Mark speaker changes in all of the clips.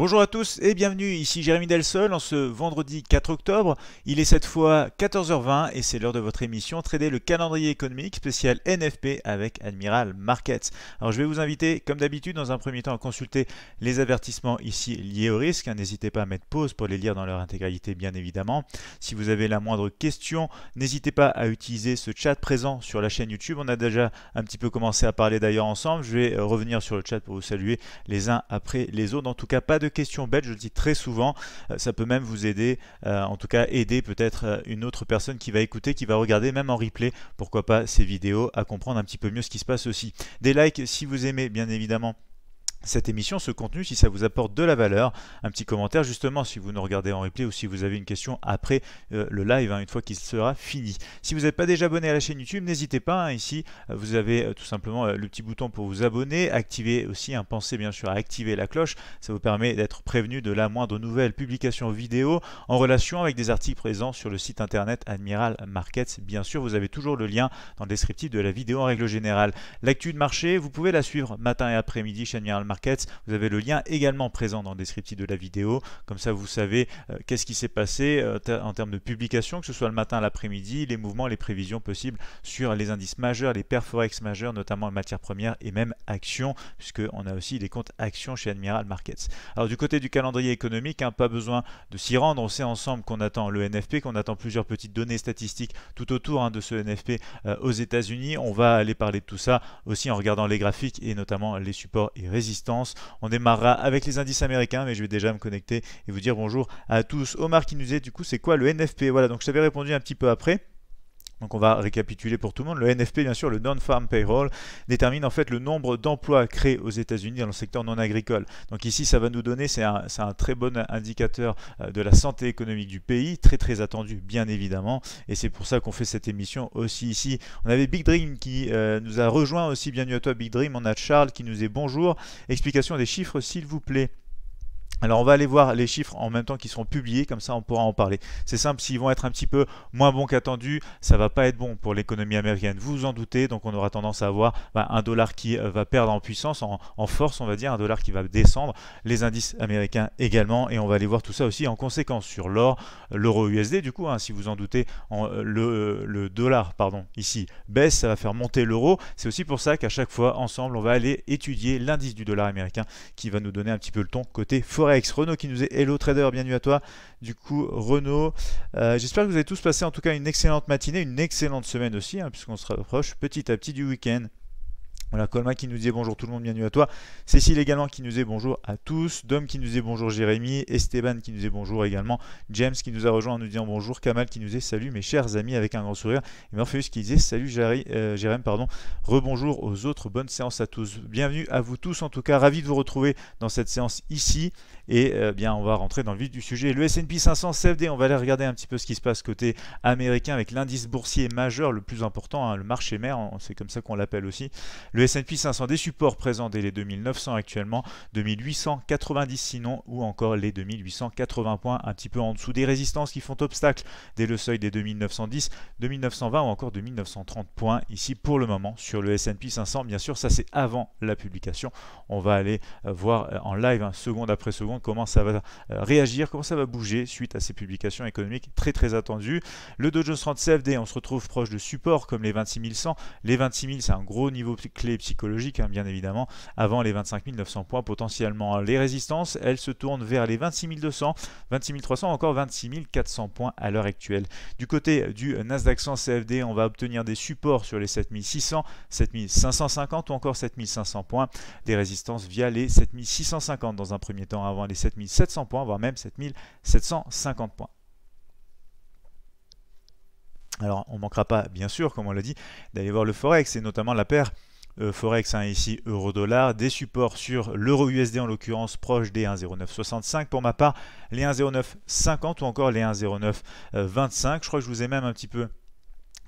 Speaker 1: Bonjour à tous et bienvenue, ici Jérémy Delsol en ce vendredi 4 octobre. Il est cette fois 14h20 et c'est l'heure de votre émission Trader le calendrier économique spécial NFP avec Admiral Markets. Alors je vais vous inviter comme d'habitude dans un premier temps à consulter les avertissements ici liés au risque. Hein, n'hésitez pas à mettre pause pour les lire dans leur intégralité bien évidemment. Si vous avez la moindre question, n'hésitez pas à utiliser ce chat présent sur la chaîne YouTube. On a déjà un petit peu commencé à parler d'ailleurs ensemble. Je vais revenir sur le chat pour vous saluer les uns après les autres. En tout cas pas de question bête, je le dis très souvent, euh, ça peut même vous aider, euh, en tout cas aider peut-être euh, une autre personne qui va écouter, qui va regarder même en replay, pourquoi pas ces vidéos, à comprendre un petit peu mieux ce qui se passe aussi. Des likes si vous aimez, bien évidemment cette émission, ce contenu, si ça vous apporte de la valeur. Un petit commentaire justement si vous nous regardez en replay ou si vous avez une question après euh, le live, hein, une fois qu'il sera fini. Si vous n'êtes pas déjà abonné à la chaîne YouTube, n'hésitez pas. Hein, ici, euh, vous avez euh, tout simplement le petit bouton pour vous abonner. Activez aussi, un pensez bien sûr à activer la cloche. Ça vous permet d'être prévenu de la moindre nouvelle publication vidéo en relation avec des articles présents sur le site internet Admiral Markets. Bien sûr, vous avez toujours le lien dans le descriptif de la vidéo en règle générale. L'actu de marché, vous pouvez la suivre matin et après-midi chez Admiral Markets vous avez le lien également présent dans le descriptif de la vidéo. Comme ça, vous savez euh, qu'est-ce qui s'est passé euh, en termes de publication, que ce soit le matin, l'après-midi, les mouvements, les prévisions possibles sur les indices majeurs, les perforex forex majeurs, notamment en matière première et même actions, puisqu'on a aussi des comptes actions chez Admiral Markets. Alors du côté du calendrier économique, hein, pas besoin de s'y rendre. On sait ensemble qu'on attend le NFP, qu'on attend plusieurs petites données statistiques tout autour hein, de ce NFP euh, aux États-Unis. On va aller parler de tout ça aussi en regardant les graphiques et notamment les supports et résistances on démarrera avec les indices américains, mais je vais déjà me connecter et vous dire bonjour à tous. Omar qui nous est du coup c'est quoi le NFP Voilà, donc je t'avais répondu un petit peu après. Donc on va récapituler pour tout le monde. Le NFP, bien sûr, le Non-Farm Payroll, détermine en fait le nombre d'emplois créés aux États-Unis dans le secteur non agricole. Donc ici, ça va nous donner, c'est un, très bon indicateur euh, de la santé économique du pays, très très attendu, bien évidemment. Et c'est pour ça qu'on fait cette émission aussi ici. On avait Big Dream qui euh, nous a rejoint aussi. Bienvenue à toi, Big Dream. On a Charles qui nous est bonjour. Explication des chiffres, s'il vous plaît. Alors on va aller voir les chiffres en même temps qu'ils seront publiés, comme ça on pourra en parler. C'est simple, s'ils vont être un petit peu moins bons qu'attendu ça va pas être bon pour l'économie américaine, vous vous en doutez, donc on aura tendance à avoir bah, un dollar qui euh, va perdre en puissance, en, force on va dire, un dollar qui va descendre, les indices américains également, et on va aller voir tout ça aussi en conséquence sur l'or, l'euro USD du coup, hein, si vous en doutez, euh, euh, le, dollar pardon, ici baisse, ça va faire monter l'euro, c'est aussi pour ça qu'à chaque fois ensemble on va aller étudier l'indice du dollar américain qui va nous donner un petit peu le ton côté forêt avec renault qui nous est Hello Trader, bienvenue à toi. Du coup, renault euh, j'espère que vous avez tous passé en tout cas une excellente matinée, une excellente semaine aussi, hein, puisqu'on se rapproche petit à petit du week-end. Voilà, Colma qui nous dit bonjour tout le monde, bienvenue à toi. Cécile également qui nous dit bonjour à tous. Dom qui nous dit bonjour Jérémy. Esteban qui nous dit bonjour également. James qui nous a rejoint en nous disant bonjour. Kamal qui nous dit salut mes chers amis avec un grand sourire. Et Morpheus qui disait salut euh, Jérémy, pardon. Rebonjour aux autres. Bonne séance à tous. Bienvenue à vous tous en tout cas. Ravi de vous retrouver dans cette séance ici. Et euh, bien on va rentrer dans le vif du sujet. Le S&P 500 CFD, on va aller regarder un petit peu ce qui se passe côté américain avec l'indice boursier majeur le plus important, hein, le marché mère, c'est comme ça qu'on l'appelle aussi. Le le S&P 500 des supports présents dès les 2900 actuellement, 2890 sinon, ou encore les 2880 points, un petit peu en dessous des résistances qui font obstacle dès le seuil des 2910, 2920 ou encore 2930 points ici pour le moment sur le S&P 500. Bien sûr, ça c'est avant la publication. On va aller euh, voir euh, en live, hein, seconde après seconde, comment ça va euh, réagir, comment ça va bouger suite à ces publications économiques très très attendues. Le Dow Jones 30 CFD, on se retrouve proche de supports comme les 26100. Les 26000, c'est un gros niveau clé psychologique, hein, bien évidemment, avant les 25 900 points potentiellement. Les résistances, elles se tournent vers les 26 200, 26 300, encore 26 400 points à l'heure actuelle. Du côté du Nasdaq 100 CFD, on va obtenir des supports sur les 7600, 7550 ou encore 7500 points, des résistances via les 7650 dans un premier temps, avant les 7700 points, voire même 7750 points. Alors, on manquera pas, bien sûr, comme on l'a dit, d'aller voir le Forex et notamment la paire euh, Forex hein, ici euro-dollar, des supports sur l'euro-USD en l'occurrence proche des 1,0965 pour ma part, les 1,0950 ou encore les 1,0925. Je crois que je vous ai même un petit peu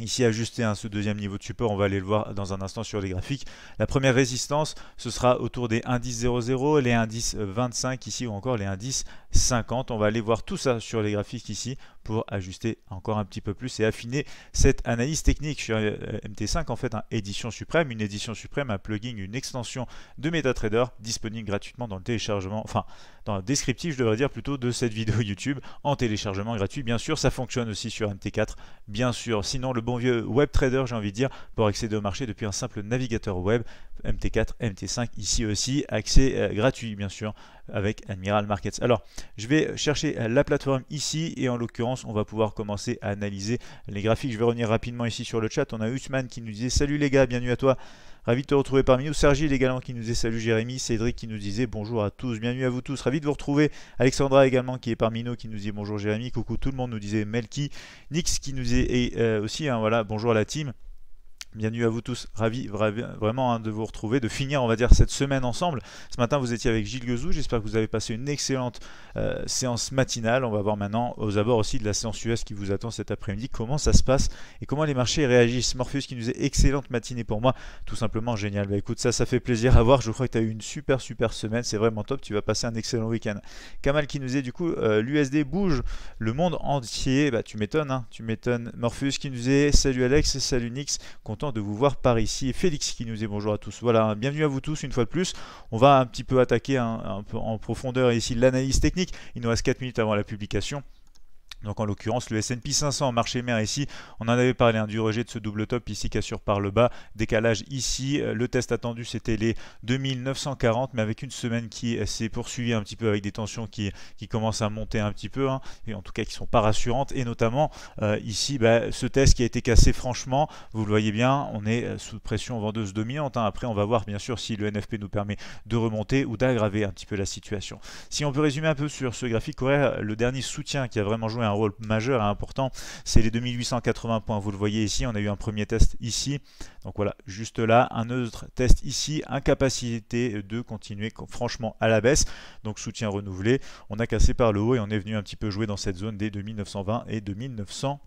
Speaker 1: ici ajusté un hein, ce deuxième niveau de support, on va aller le voir dans un instant sur les graphiques. La première résistance, ce sera autour des indices les indices 25 ici ou encore les indices 50. On va aller voir tout ça sur les graphiques ici pour ajuster encore un petit peu plus et affiner cette analyse technique sur euh, MT5 en fait un hein, édition suprême, une édition suprême, un plugin, une extension de MetaTrader disponible gratuitement dans le téléchargement, enfin dans le descriptif je devrais dire plutôt de cette vidéo YouTube en téléchargement gratuit bien sûr, ça fonctionne aussi sur MT4 bien sûr, sinon le bon vieux web trader j'ai envie de dire pour accéder au marché depuis un simple navigateur web, MT4, MT5 ici aussi, accès euh, gratuit bien sûr avec Admiral Markets. Alors je vais chercher euh, la plateforme ici et en l'occurrence on va pouvoir commencer à analyser les graphiques. Je vais revenir rapidement ici sur le chat. On a Usman qui nous disait salut les gars, bienvenue à toi. Ravi de te retrouver parmi nous. Sergile également qui nous disait salut Jérémy. Cédric qui nous disait bonjour à tous. Bienvenue à vous tous. Ravi de vous retrouver. Alexandra également qui est parmi nous qui nous dit bonjour Jérémy. Coucou tout le monde nous disait Melki. Nix qui nous est euh, aussi hein, voilà bonjour à la team. Bienvenue à vous tous, ravi vraiment hein, de vous retrouver, de finir on va dire cette semaine ensemble. Ce matin vous étiez avec Gilles Gezou, j'espère que vous avez passé une excellente euh, séance matinale. On va voir maintenant aux abords aussi de la séance US qui vous attend cet après-midi, comment ça se passe et comment les marchés réagissent. Morpheus qui nous est excellente matinée pour moi, tout simplement génial. Bah, écoute ça, ça fait plaisir à voir, je crois que tu as eu une super super semaine, c'est vraiment top, tu vas passer un excellent week-end. Kamal qui nous est du coup, euh, l'USD bouge le monde entier, bah tu m'étonnes, hein. tu m'étonnes. Morpheus qui nous est, salut Alex, salut Nix, de vous voir par ici. Et Félix qui nous dit bonjour à tous. Voilà, bienvenue à vous tous une fois de plus. On va un petit peu attaquer un, peu en profondeur ici l'analyse technique. Il nous reste 4 minutes avant la publication. Donc en l'occurrence le S&P 500 marché mère ici, on en avait parlé un hein, du rejet de ce double top ici qui assure par le bas, décalage ici, euh, le test attendu c'était les 2940 mais avec une semaine qui euh, s'est poursuivie un petit peu avec des tensions qui, qui commencent à monter un petit peu hein, et en tout cas qui sont pas rassurantes et notamment euh, ici bah, ce test qui a été cassé franchement, vous le voyez bien, on est sous pression vendeuse dominante, hein. après on va voir bien sûr si le NFP nous permet de remonter ou d'aggraver un petit peu la situation. Si on peut résumer un peu sur ce graphique horaire, le dernier soutien qui a vraiment joué un rôle majeur et important. C'est les 2880 points, vous le voyez ici, on a eu un premier test ici. Donc voilà, juste là, un autre test ici, incapacité de continuer franchement à la baisse. Donc soutien renouvelé, on a cassé par le haut et on est venu un petit peu jouer dans cette zone des 2920 et 2900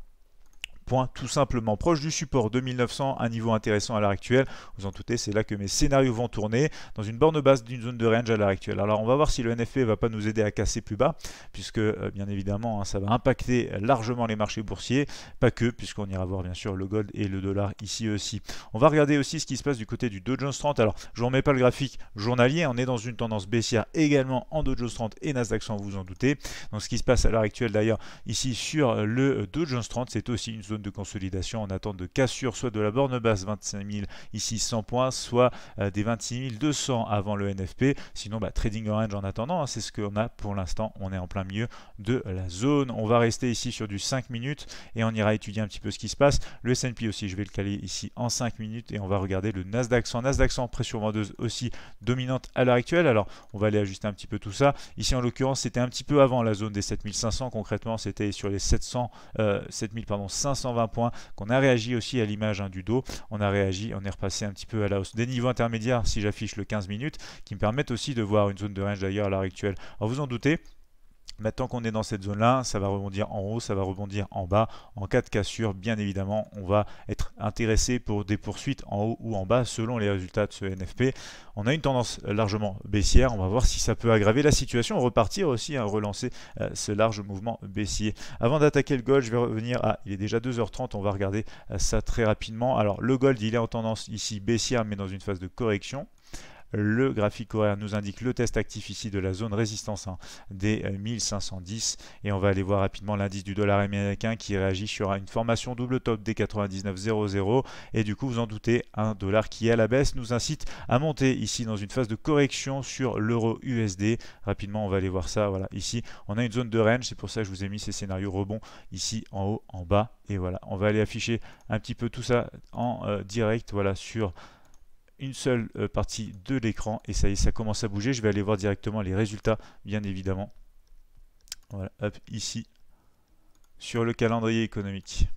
Speaker 1: point tout simplement proche du support 2900, un niveau intéressant à l'heure actuelle. Vous en doutez, c'est là que mes scénarios vont tourner dans une borne basse d'une zone de range à l'heure actuelle. Alors on va voir si le NFP va pas nous aider à casser plus bas, puisque euh, bien évidemment hein, ça va impacter largement les marchés boursiers, pas que, puisqu'on ira voir bien sûr le gold et le dollar ici aussi. On va regarder aussi ce qui se passe du côté du Dow Jones 30. Alors je vous remets pas le graphique journalier, on est dans une tendance baissière également en Dow Jones 30 et Nasdaq sans vous en doutez. Donc ce qui se passe à l'heure actuelle d'ailleurs ici sur le Dow Jones 30, c'est aussi une zone de consolidation en attente de cassure, soit de la borne basse 25 000, ici 100 points, soit euh, des 26 200 avant le NFP. Sinon, bah, trading range en attendant, hein, c'est ce qu'on a pour l'instant. On est en plein milieu de la zone. On va rester ici sur du 5 minutes et on ira étudier un petit peu ce qui se passe. Le S&P aussi, je vais le caler ici en 5 minutes et on va regarder le Nasdaq 100. Nasdaq 100, pression vendeuse aussi dominante à l'heure actuelle. Alors, on va aller ajuster un petit peu tout ça. Ici, en l'occurrence, c'était un petit peu avant la zone des 7500. Concrètement, c'était sur les 700, 7000, euh, pardon, 500 120 points, qu'on a réagi aussi à l'image hein, du dos. On a réagi, on est repassé un petit peu à la hausse des niveaux intermédiaires si j'affiche le 15 minutes, qui me permettent aussi de voir une zone de range d'ailleurs à l'heure actuelle. Alors vous en doutez, Maintenant qu'on est dans cette zone-là, ça va rebondir en haut, ça va rebondir en bas. En cas de cassure, bien évidemment, on va être intéressé pour des poursuites en haut ou en bas selon les résultats de ce NFP. On a une tendance largement baissière. On va voir si ça peut aggraver la situation, repartir aussi, à hein, relancer euh, ce large mouvement baissier. Avant d'attaquer le gold, je vais revenir à... Il est déjà 2h30, on va regarder euh, ça très rapidement. Alors le gold, il est en tendance ici baissière, mais dans une phase de correction. Le graphique horaire nous indique le test actif ici de la zone résistance hein, des 1510 euh, et on va aller voir rapidement l'indice du dollar américain qui réagit sur une formation double top des 99,00 et du coup vous en doutez un dollar qui est à la baisse nous incite à monter ici dans une phase de correction sur l'euro USD. Rapidement on va aller voir ça voilà ici on a une zone de range c'est pour ça que je vous ai mis ces scénarios rebond ici en haut en bas et voilà on va aller afficher un petit peu tout ça en euh, direct voilà sur une seule euh, partie de l'écran et ça y ça commence à bouger. Je vais aller voir directement les résultats, bien évidemment. Voilà, hop, ici, sur le calendrier économique.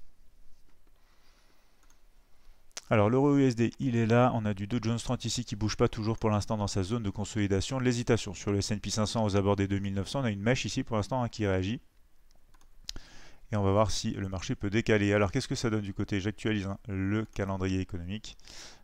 Speaker 1: Alors l'euro USD il est là, on a du Dow Jones 30 ici qui bouge pas toujours pour l'instant dans sa zone de consolidation, l'hésitation sur le S&P 500 aux abords des 2900, on a une mèche ici pour l'instant hein, qui réagit. Et on va voir si le marché peut décaler. Alors qu'est-ce que ça donne du côté J'actualise hein, le calendrier économique.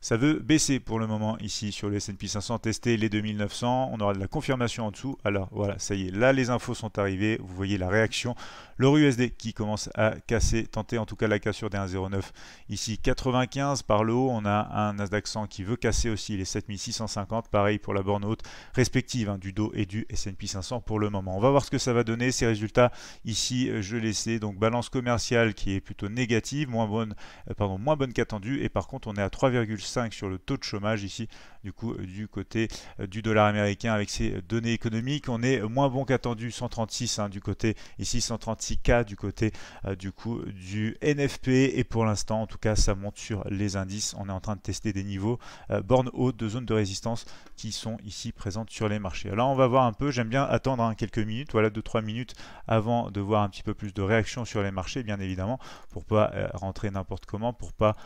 Speaker 1: Ça veut baisser pour le moment ici sur le S&P 500, tester les 2900. On aura de la confirmation en dessous. Alors voilà, ça y est, là les infos sont arrivées. Vous voyez la réaction. L'euro USD qui commence à casser, tenter en tout cas la cassure des 1,09. Ici 95 par le haut, on a un Nasdaq 100 qui veut casser aussi les 7650. Pareil pour la borne haute respective hein, du Dow et du S&P 500 pour le moment. On va voir ce que ça va donner. Ces résultats ici, euh, je les Donc balance commerciale qui est plutôt négative, moins bonne, euh, pardon, moins bonne qu'attendue. Et par contre, on est à 3,5 5 sur le taux de chômage ici du coup, euh, du côté euh, du dollar américain avec ses euh, données économiques, on est moins bon qu'attendu 136 hein, du côté ici 136K du côté du coup du NFP et pour l'instant en tout cas ça monte sur les indices. On est en train de tester des niveaux bornes hautes de zones de résistance qui sont ici présentes sur les marchés. Alors, on va voir un peu, j'aime bien attendre hein, quelques minutes, voilà 2 trois minutes avant de voir un petit peu plus de réaction sur les marchés bien évidemment pour pas rentrer n'importe comment, pour pas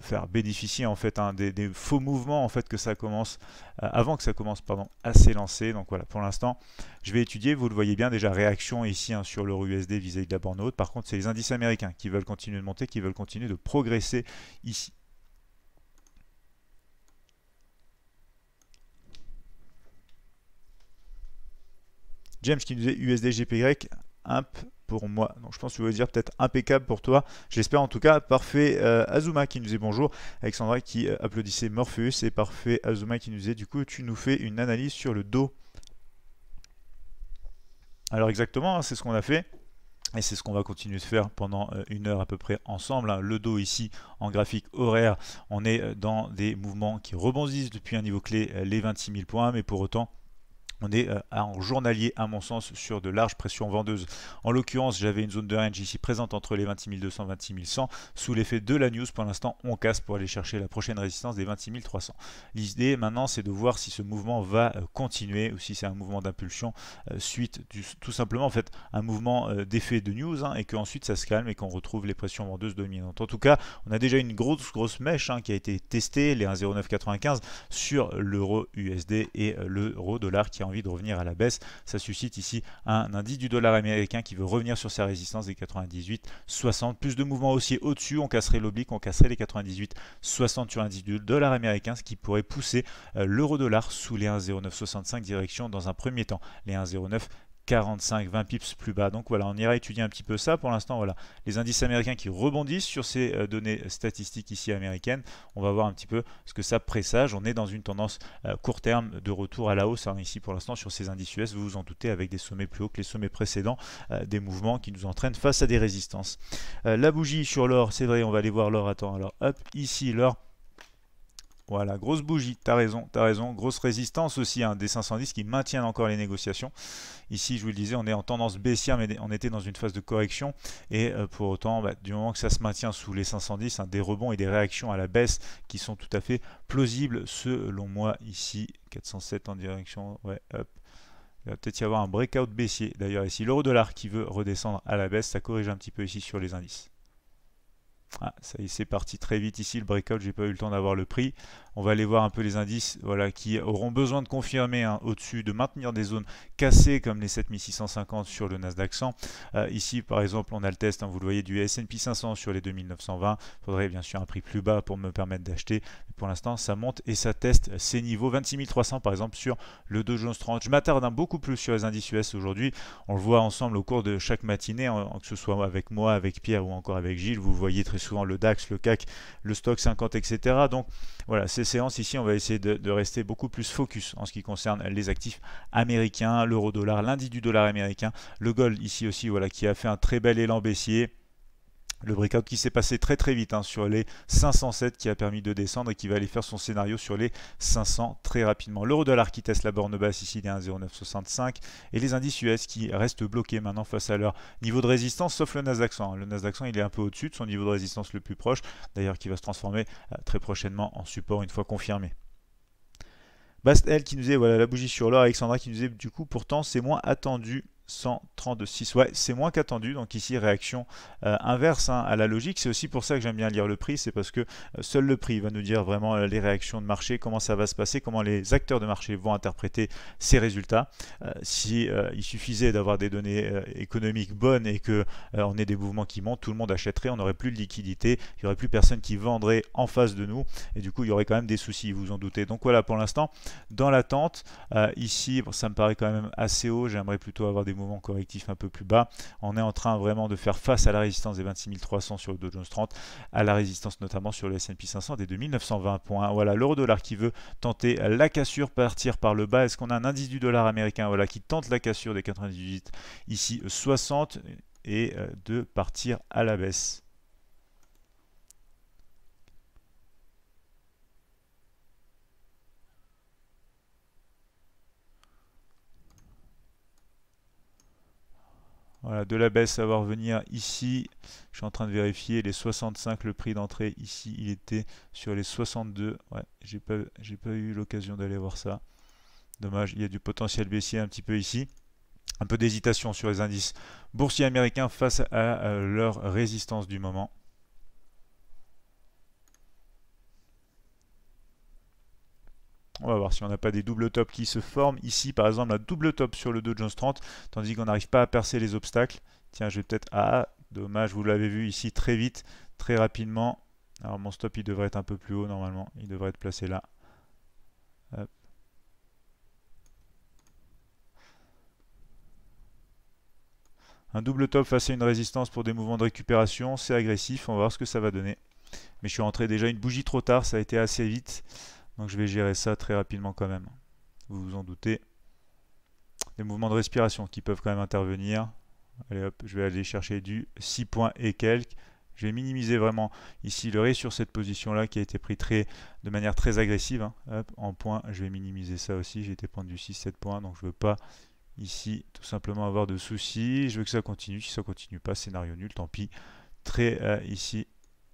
Speaker 1: faire bénéficier en fait hein, des, faux mouvements que ça commence, euh, avant que ça commence pardon, à s'élancer. Donc voilà, pour l'instant, je vais étudier, vous le voyez bien déjà, réaction ici hein, sur l'euro USD vis-à-vis de la borne haute. Par contre, c'est les indices américains qui veulent continuer de monter, qui veulent continuer de progresser ici. James qui nous est USD GPY, pour moi. Donc je pense que tu veux dire peut-être impeccable pour toi. J'espère en tout cas. Parfait euh, Azuma qui nous dit bonjour. Alexandra qui euh, applaudissait Morpheus. Et parfait Azuma qui nous est du coup tu nous fais une analyse sur le dos. Alors exactement, hein, c'est ce qu'on a fait. Et c'est ce qu'on va continuer de faire pendant euh, une heure à peu près ensemble. Hein. Le dos ici en graphique horaire, on est dans des mouvements qui rebondissent depuis un niveau clé les 26 000 points, mais pour autant on est euh, en journalier à mon sens sur de larges pressions vendeuses. En l'occurrence, j'avais une zone de range ici présente entre les 26 200 et 26 100. Sous l'effet de la news, pour l'instant, on casse pour aller chercher la prochaine résistance des 26 300. L'idée maintenant, c'est de voir si ce mouvement va euh, continuer ou si c'est un mouvement d'impulsion euh, suite du, tout simplement en fait un mouvement d'effet de news hein, et qu'ensuite ça se calme et qu'on retrouve les pressions vendeuses dominantes. En tout cas, on a déjà une grosse grosse mèche hein, qui a été testée, les 1,0995 sur l'euro USD et l'euro dollar qui a envie de revenir à la baisse. Ça suscite ici un indice du dollar américain qui veut revenir sur sa résistance des 98,60. Plus de mouvements haussiers au-dessus, on casserait l'oblique, on casserait les 98,60 sur l'indice du dollar américain, ce qui pourrait pousser euh, l'euro dollar sous les 1,0965 direction dans un premier temps, les 1,09 45, 20 pips plus bas. Donc voilà, on ira étudier un petit peu ça. Pour l'instant, voilà, les indices américains qui rebondissent sur ces euh, données statistiques ici américaines. On va voir un petit peu ce que ça pressage On est dans une tendance euh, court terme de retour à la hausse hein, ici pour l'instant sur ces indices US. Vous vous en doutez avec des sommets plus hauts que les sommets précédents, euh, des mouvements qui nous entraînent face à des résistances. la bougie sur l'or, c'est vrai, on va aller voir l'or. Attends, alors hop, ici l'or voilà, grosse bougie, t'as raison, t'as raison. Grosse résistance aussi, un hein, des 510 qui maintient encore les négociations. Ici, je vous le disais, on est en tendance baissière, mais on était dans une phase de correction. Et euh, pour autant, bah, du moment que ça se maintient sous les 510, hein, des rebonds et des réactions à la baisse qui sont tout à fait plausibles selon moi ici. 407 en direction, ouais, hop. Il va peut-être y avoir un breakout baissier. D'ailleurs ici, l'euro dollar qui veut redescendre à la baisse, ça corrige un petit peu ici sur les indices. Ah, ça y est, c'est parti très vite ici, le breakout, j'ai pas eu le temps d'avoir le prix. On va aller voir un peu les indices voilà, qui auront besoin de confirmer hein, au-dessus, de maintenir des zones cassées comme les 7650 sur le Nasdaq 100. Euh, ici, par exemple, on a le test, hein, vous le voyez, du S&P 500 sur les 2920. Il faudrait bien sûr un prix plus bas pour me permettre d'acheter. Pour l'instant, ça monte et ça teste ces niveaux 26300 par exemple sur le Dow Jones 30. Je m'attarde un hein, beaucoup plus sur les indices US aujourd'hui. On le voit ensemble au cours de chaque matinée, que ce soit avec moi, avec Pierre ou encore avec Gilles. Vous voyez très souvent le DAX, le CAC, le Stock 50, etc. Donc voilà, c'est séance, ici, on va essayer de, rester beaucoup plus focus en ce qui concerne les actifs américains, l'euro-dollar, l'indice du dollar américain, le gold ici aussi, voilà, qui a fait un très bel élan baissier le breakout qui s'est passé très très vite hein, sur les 507 qui a permis de descendre et qui va aller faire son scénario sur les 500 très rapidement. L'euro dollar qui teste la borne basse ici des 1,0965 et les indices US qui restent bloqués maintenant face à leur niveau de résistance sauf le Nasdaq 100. Le Nasdaq 100 il est un peu au-dessus de son niveau de résistance le plus proche d'ailleurs qui va se transformer euh, très prochainement en support une fois confirmé. Bastel qui nous est voilà la bougie sur l'or, Alexandra qui nous est du coup pourtant c'est moins attendu 136. Ouais, c'est moins qu'attendu. Donc ici, réaction euh, inverse hein, à la logique. C'est aussi pour ça que j'aime bien lire le prix. C'est parce que euh, seul le prix va nous dire vraiment euh, les réactions de marché, comment ça va se passer, comment les acteurs de marché vont interpréter ces résultats. si il suffisait d'avoir des données économiques bonnes et que on ait des mouvements qui montent, tout le monde achèterait, on n'aurait plus de liquidité, il n'y aurait plus personne qui vendrait en face de nous. Et du coup, il y aurait quand même des soucis, vous en doutez. Donc voilà, pour l'instant, dans l'attente, ici, ça me paraît quand même assez haut. J'aimerais plutôt avoir des Mouvement correctif un peu plus bas. On est en train vraiment de faire face à la résistance des 26 300 sur le Dow Jones 30, à la résistance notamment sur le S&P 500 des 2920 points. Voilà l'euro dollar qui veut tenter la cassure, partir par le bas. Est-ce qu'on a un indice du dollar américain voilà, qui tente la cassure des 98 ici 60 et euh, de partir à la baisse Voilà, de la baisse, à voir venir ici. Je suis en train de vérifier les 65, le prix d'entrée ici, il était sur les 62. Ouais, j'ai pas, pas eu l'occasion d'aller voir ça. Dommage, il y a du potentiel baissier un petit peu ici. Un peu d'hésitation sur les indices boursiers américains face à euh, leur résistance du moment. On va voir si on n'a pas des double tops qui se forment. Ici, par exemple, la double top sur le 2 Jones 30, tandis qu'on n'arrive pas à percer les obstacles. Tiens, je vais peut-être... Ah, dommage, vous l'avez vu ici très vite, très rapidement. Alors mon stop, il devrait être un peu plus haut normalement. Il devrait être placé là. Un double top face à une résistance pour des mouvements de récupération, c'est agressif, on va voir ce que ça va donner. Mais je suis rentré déjà une bougie trop tard, ça a été assez vite. Donc je vais gérer ça très rapidement quand même. Vous vous en doutez. des mouvements de respiration qui peuvent quand même intervenir. Allez hop, je vais aller chercher du 6 points et quelques. Je vais minimiser vraiment ici le risque sur cette position-là qui a été pris très, de manière très agressive. Hein. Hop, en point, je vais minimiser ça aussi. J'ai été prendre du 6-7 points, donc je ne veux pas ici tout simplement avoir de soucis. Je veux que ça continue. Si ça continue pas, scénario nul, tant pis. Très euh, ici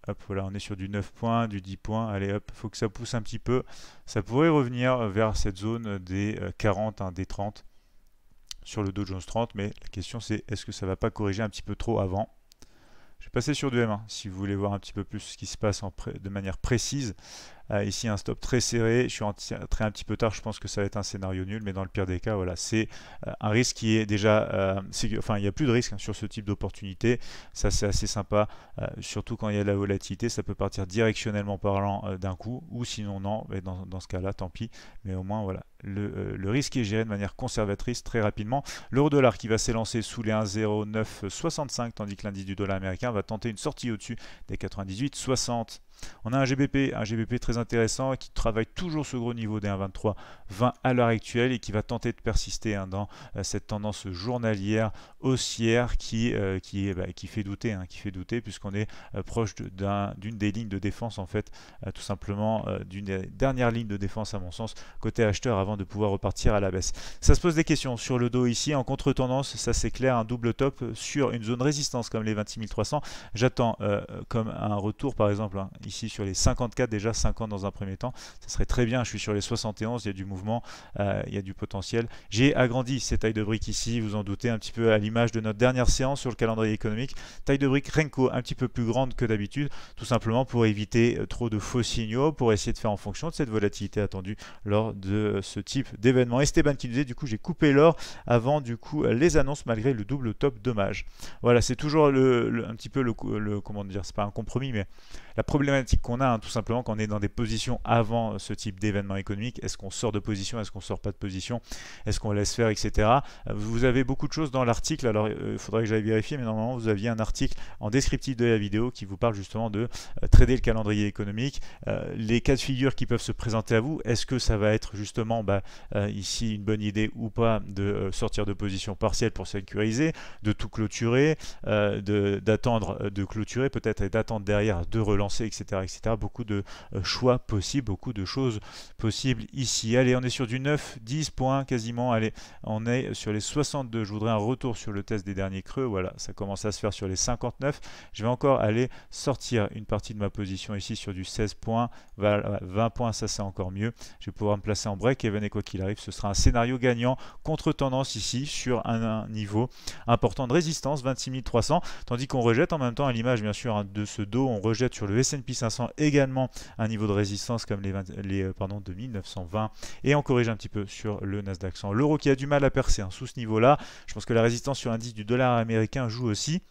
Speaker 1: Hop, voilà, on est sur du 9 points, du 10 points. Allez, hop, faut que ça pousse un petit peu. Ça pourrait revenir vers cette zone des 40, euh, hein, des 30 sur le Dow Jones 30. Mais la question, c'est est-ce que ça va pas corriger un petit peu trop avant Je vais passer sur du M1 si vous voulez voir un petit peu plus ce qui se passe en de manière précise. Euh, ici, un stop très serré. Je suis très un petit peu tard. Je pense que ça va être un scénario nul, mais dans le pire des cas, voilà, c'est euh, un risque qui est déjà. Euh, enfin, il n'y a plus de risque hein, sur ce type d'opportunité. Ça, c'est assez sympa. surtout quand il y a de la volatilité, ça peut partir directionnellement parlant d'un coup, ou sinon, non. Mais dans, ce cas-là, tant pis. Mais au moins, voilà, le, le, risque est géré de manière conservatrice très rapidement. L'euro dollar qui va s'élancer sous les 1,0965 tandis que l'indice du dollar américain va tenter une sortie au-dessus des 98,60. On a un GBP, un GBP très intéressant qui travaille toujours ce gros niveau des 1,23 20 à l'heure actuelle et qui va tenter de persister hein, dans euh, cette tendance journalière haussière qui, euh, qui, bah, qui, fait douter, hein, qui fait douter puisqu'on est euh, proche proche d'une des lignes de défense en fait, tout simplement d'une dernière ligne de défense à mon sens côté acheteur avant de pouvoir repartir à la baisse. Ça se pose des questions sur le dos ici en contre-tendance, ça c'est clair, un double top sur une zone résistance comme les 26 300. J'attends comme un retour par exemple hein, ici sur les 54, déjà 50 dans un premier temps. Ça serait très bien, je suis sur les 71, il y a du mouvement, euh, il y a du potentiel. J'ai agrandi ces tailles de briques ici, vous en doutez un petit peu à l'image de notre dernière séance sur le calendrier économique. Taille de briques Renko un petit peu plus grande que d'habitude, tout simplement pour éviter euh, trop de faux signaux, pour essayer de faire en fonction de cette volatilité attendue lors de ce type d'événement. Esteban qui disait du coup j'ai coupé l'or avant du coup euh, les annonces malgré le double top dommage. Voilà, c'est toujours le, un petit peu le, le comment dire, c'est pas un compromis, mais la problématique qu'on a, hein, tout simplement, qu'on est dans des positions avant ce type d'événement économique. Est-ce qu'on sort de position Est-ce qu'on sort pas de position Est-ce qu'on laisse faire, etc. Vous avez beaucoup de choses dans l'article. Alors, euh, il faudrait que j'aille vérifier, mais normalement, vous aviez un article en descriptif de la vidéo qui vous parle justement de euh, trader le calendrier économique, euh, les cas de figure qui peuvent se présenter à vous. Est-ce que ça va être justement bah, ici une bonne idée ou pas de sortir de position partielle pour sécuriser, de tout clôturer, d'attendre de, de clôturer peut-être et d'attendre derrière de relancer, etc etc. Beaucoup de euh, choix possibles, beaucoup de choses possibles ici. Allez, on est sur du 9, 10 points quasiment. Allez, on est sur les 62. Je voudrais un retour sur le test des derniers creux. Voilà, ça commence à se faire sur les 59. Je vais encore aller sortir une partie de ma position ici sur du 16 points. 20 euh, points, ça c'est encore mieux. Je vais pouvoir me placer en break. et venez quoi qu'il arrive, ce sera un scénario gagnant contre tendance ici sur un, niveau important de résistance, 26 300. Tandis qu'on rejette en même temps à l'image, bien sûr, hein, de ce dos, on rejette sur le S&P 500 également un niveau de résistance comme les, les 2920 euh, et on corrige un petit peu sur le Nasdaq 100. L'euro qui a du mal à percer hein, sous ce niveau-là, je pense que la résistance sur l'indice du dollar américain joue aussi.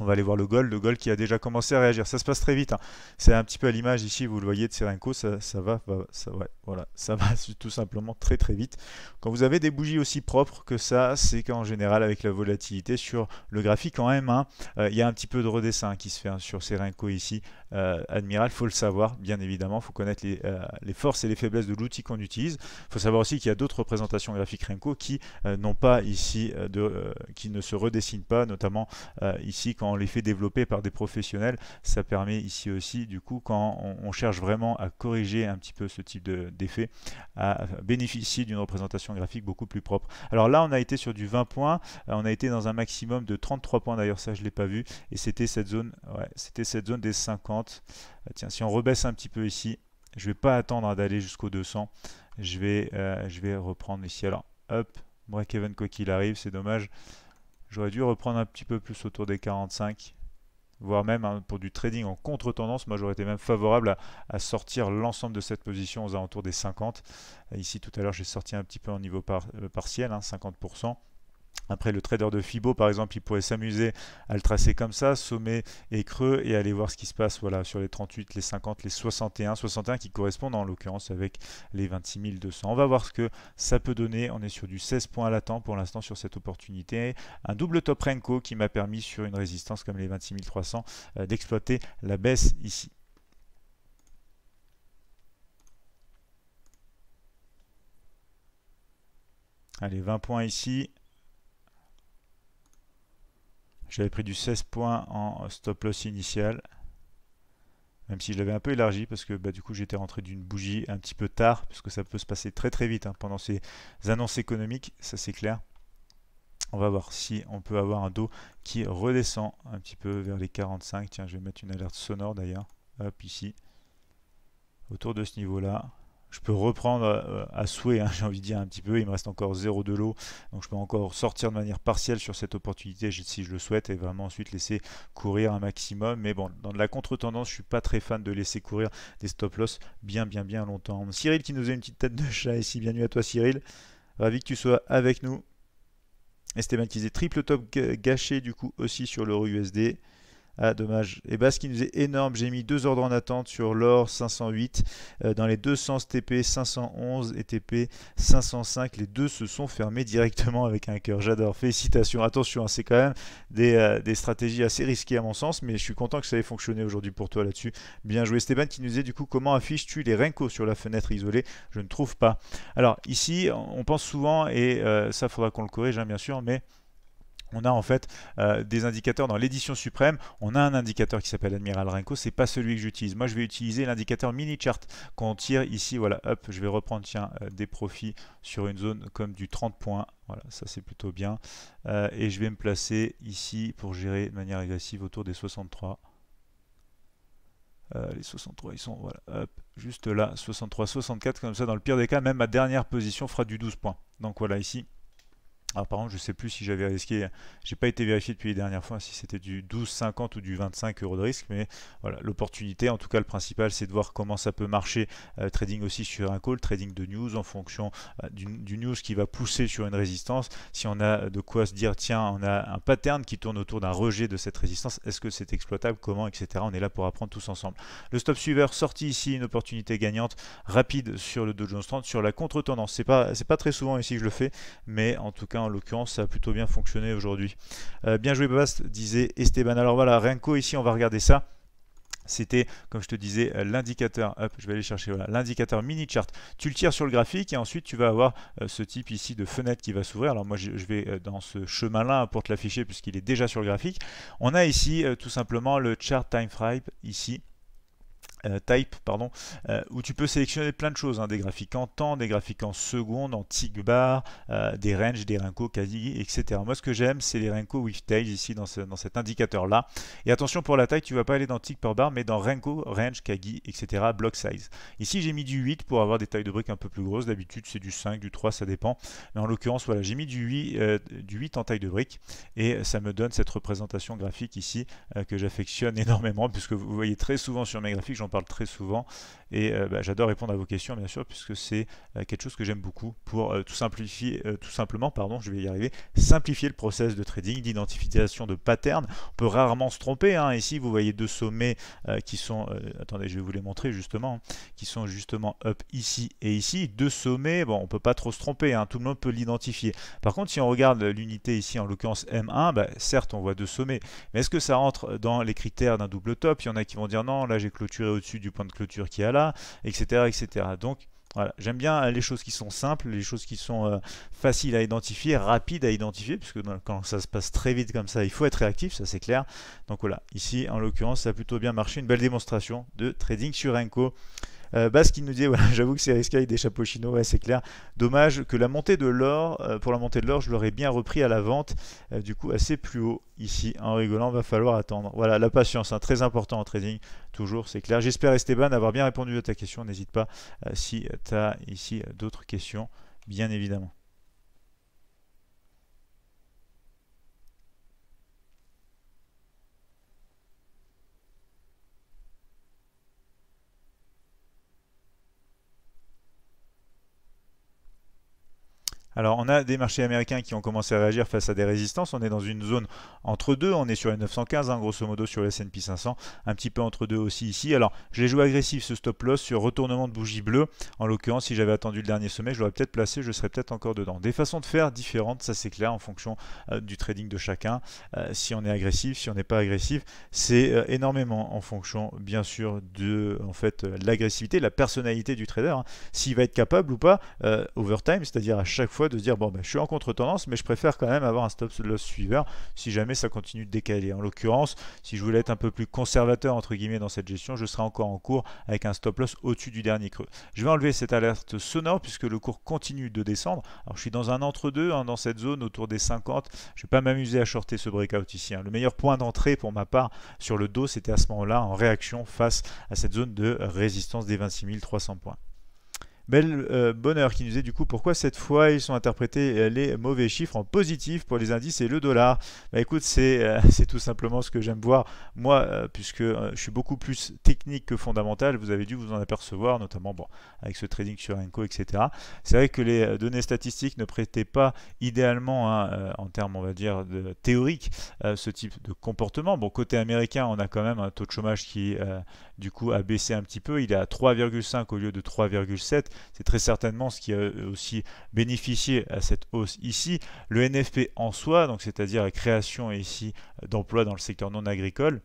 Speaker 1: On va aller voir le gold, le gold qui a déjà commencé à réagir. Ça se passe très vite. Hein. C'est un petit peu à l'image ici, vous le voyez de Serenco, ça, ça va, ça, voilà, ça va tout simplement très très vite. Quand vous avez des bougies aussi propres que ça, c'est qu'en général avec la volatilité sur le graphique en M1, euh, il y a un petit peu de redessin qui se fait hein, sur Serenco ici. Euh, admiral, faut le savoir, bien évidemment, faut connaître euh, les, forces et les faiblesses de l'outil qu'on utilise. faut savoir aussi qu'il y a d'autres représentations graphiques Renko qui euh, n'ont pas ici, de, qui ne se redessinent pas, notamment ici quand on les fait développer par des professionnels, ça permet ici aussi, du coup, quand on, cherche vraiment à corriger un petit peu ce type d'effet, à bénéficier d'une représentation graphique beaucoup plus propre. Alors là, on a été sur du 20 points, on a été dans un maximum de 33 points, d'ailleurs ça je l'ai pas vu, et c'était cette zone, ouais, c'était cette zone des 50 euh, tiens, si on rebaisse un petit peu ici, je vais pas attendre d'aller jusqu'au 200. Je vais, euh, je vais reprendre ici. Alors, hop, break-even quoi qu'il arrive, c'est dommage. J'aurais dû reprendre un petit peu plus autour des 45 voire même hein, pour du trading en contre-tendance, moi j'aurais été même favorable à, sortir l'ensemble de cette position aux alentours des 50. Ici tout à l'heure j'ai sorti un petit peu en niveau euh, partiel, hein, 50%. Après, le trader de Fibo, par exemple, il pourrait s'amuser à le tracer comme ça, sommet et creux, et aller voir ce qui se passe voilà, sur les 38, les 50, les 61, 61 qui correspondent en l'occurrence avec les 26 200. On va voir ce que ça peut donner. On est sur du 16 points latents pour l'instant sur cette opportunité. Un double top Renko qui m'a permis sur une résistance comme les 26 300 euh, d'exploiter la baisse ici. Allez, 20 points ici, j'avais pris du 16 points en stop loss initial. Même si je l'avais un peu élargi parce que bah, du coup j'étais rentré d'une bougie un petit peu tard, parce que ça peut se passer très très vite hein, pendant ces annonces économiques, ça c'est clair. On va voir si on peut avoir un dos qui redescend un petit peu vers les 45. Tiens, je vais mettre une alerte sonore d'ailleurs. Hop, ici. Autour de ce niveau-là je peux reprendre euh, à, souhait, hein, j'ai envie de dire un petit peu. Il me reste encore zéro de l'eau, donc je peux encore sortir de manière partielle sur cette opportunité si je le souhaite et vraiment ensuite laisser courir un maximum. Mais bon, dans la contre-tendance, je suis pas très fan de laisser courir des stop-loss bien, bien, bien longtemps. Cyril qui nous a une petite tête de chat ici, bienvenue à toi Cyril. Ravi que tu sois avec nous. Esteban qui triple top gâché du coup aussi sur l'euro USD. Ah, dommage. Et ce qui nous est énorme. J'ai mis deux ordres en attente sur l'or 508 euh, dans les deux sens TP 511 et TP 505. Les deux se sont fermés directement avec un cœur. J'adore. Félicitations. Attention, hein, c'est quand même euh, des, stratégies assez risquées à mon sens, mais je suis content que ça ait fonctionné aujourd'hui pour toi là-dessus. Bien joué. stéphane qui nous est du coup comment affiches-tu les Renko sur la fenêtre isolée Je ne trouve pas. Alors ici, on pense souvent, et euh, ça faudra qu'on le corrige hein, bien sûr, mais on a en fait euh, des indicateurs dans l'édition suprême. On a un indicateur qui s'appelle Admiral Renko, c'est pas celui que j'utilise. Moi, je vais utiliser l'indicateur mini chart qu'on tire ici. Voilà, hop, je vais reprendre tiens euh, des profits sur une zone comme du 30 points. Voilà, ça c'est plutôt bien. Euh, et je vais me placer ici pour gérer de manière agressive autour des 63. les 63 ils sont voilà hop, juste là 63 64 comme ça dans le pire des cas même ma dernière position fera du 12 points donc voilà ici alors par je ne sais plus si j'avais risqué, j'ai pas été vérifié depuis les dernières fois si c'était du 12,50 ou du 25 euros de risque, mais voilà, l'opportunité, en tout cas le principal, c'est de voir comment ça peut marcher, euh, trading aussi sur un call, trading de news en fonction euh, du, news qui va pousser sur une résistance. Si on a de quoi se dire, tiens, on a un pattern qui tourne autour d'un rejet de cette résistance, est-ce que c'est exploitable, comment, etc. On est là pour apprendre tous ensemble. Le stop suiveur sorti ici, une opportunité gagnante rapide sur le Dow Jones 30, sur la contre-tendance. C'est pas, pas très souvent ici que je le fais, mais en tout cas, en l'occurrence ça a plutôt bien fonctionné aujourd'hui. Euh, bien joué Babast, disait Esteban. Alors voilà, Renko ici on va regarder ça c'était, comme je te disais, euh, l'indicateur, hop, je vais aller chercher, l'indicateur mini chart. Tu le tires sur le graphique et ensuite tu vas avoir euh, ce type ici de fenêtre qui va s'ouvrir. Alors moi je, vais dans ce chemin-là hein, pour te l'afficher puisqu'il est déjà sur le graphique. On a ici tout simplement le chart time frame ici euh, type, pardon, euh, où tu peux sélectionner plein de choses, hein, des graphiques en temps, des graphiques en secondes, en tick bar, euh, des ranges, des renko Kagi etc. Moi ce que j'aime c'est les renko with tails ici dans, dans, cet indicateur là. Et attention pour la taille, tu vas pas aller dans tick per bar mais dans renko, range, kagi, etc. block size. Ici j'ai mis du 8 pour avoir des tailles de briques un peu plus grosses, d'habitude c'est du 5, du 3, ça dépend. Mais en l'occurrence voilà, j'ai mis du 8, du 8 en taille de briques et ça me donne cette représentation graphique ici que j'affectionne énormément puisque vous voyez très souvent sur mes graphiques, j'en très souvent et euh, bah, j'adore répondre à vos questions, bien sûr, puisque c'est euh, quelque chose que j'aime beaucoup pour euh, tout, simplifier, tout simplement, pardon, je vais y arriver, simplifier le process de trading, d'identification de patterns. On peut rarement se tromper. Hein. Ici, vous voyez deux sommets qui sont, attendez, je vais vous les montrer justement, hein, qui sont justement up ici et ici. Deux sommets, bon, on peut pas trop se tromper, hein. tout le monde peut l'identifier. Par contre, si on regarde l'unité ici, en l'occurrence M1, bah, certes, on voit deux sommets, mais est-ce que ça rentre dans les critères d'un double top Il y en a qui vont dire non, là j'ai clôturé au-dessus du point de clôture qui a là, etc. etc. Donc voilà, j'aime bien les choses qui sont simples, les choses qui sont euh, faciles à identifier, rapides à identifier, puisque quand ça se passe très vite comme ça, il faut être réactif, ça c'est clair. Donc voilà, ici en l'occurrence, ça a plutôt bien marché, une belle démonstration de trading sur Enco. Euh, Bas qui nous dit j'avoue que c'est risqué des chapeaux chinois, ouais, c'est clair. Dommage que la montée de l'or, euh, pour la montée de l'or, je l'aurais bien repris à la vente, euh, du coup assez plus haut ici. En rigolant, va falloir attendre. Voilà, la patience, hein, très important en trading, toujours, c'est clair. J'espère Esteban avoir bien répondu à ta question. N'hésite pas si tu as ici d'autres questions, bien évidemment. Alors on a des marchés américains qui ont commencé à réagir face à des résistances. On est dans une zone entre deux. On est sur les 915, hein, grosso modo sur les S&P 500, un petit peu entre deux aussi ici. Alors je l'ai joué agressif ce stop loss sur retournement de bougie bleue. En l'occurrence, si j'avais attendu le dernier sommet, je l'aurais peut-être placé. Je serais peut-être encore dedans. Des façons de faire différentes, ça c'est clair en fonction euh, du trading de chacun. Euh, si on est agressif, si on n'est pas agressif, c'est euh, énormément en fonction bien sûr de en fait l'agressivité, la personnalité du trader, hein. s'il va être capable ou pas over time, c'est-à-dire à chaque fois de dire bon ben je suis en contre-tendance mais je préfère quand même avoir un stop loss suiveur si jamais ça continue de décaler. En l'occurrence, si je voulais être un peu plus conservateur entre guillemets dans cette gestion, je serais encore en cours avec un stop loss au-dessus du dernier creux. Je vais enlever cette alerte sonore puisque le cours continue de descendre. Alors je suis dans un entre-deux hein, dans cette zone autour des 50. Je vais pas m'amuser à shorter ce breakout ici. Hein. Le meilleur point d'entrée pour ma part sur le dos, c'était à ce moment-là en réaction face à cette zone de résistance des 26 300 points. Belle euh, Bonheur qui nous est du coup pourquoi cette fois ils sont interprétés euh, les mauvais chiffres en positif pour les indices et le dollar. Bah écoute, euh, c'est tout simplement ce que j'aime voir moi, puisque je suis beaucoup plus technique que fondamental. Vous avez dû vous en apercevoir, notamment bon, avec ce trading sur Enco, etc. C'est vrai que les données statistiques ne prêtaient pas idéalement, hein, en termes on va dire de, théoriques, ce type de comportement. Bon, côté américain, on a quand même un taux de chômage qui du coup a baissé un petit peu. Il est à 3,5 au lieu de 3,7. C'est très certainement ce qui a euh, aussi bénéficié à cette hausse ici. Le NFP en soi, donc c'est-à-dire la création ici euh, d'emplois dans le secteur non agricole,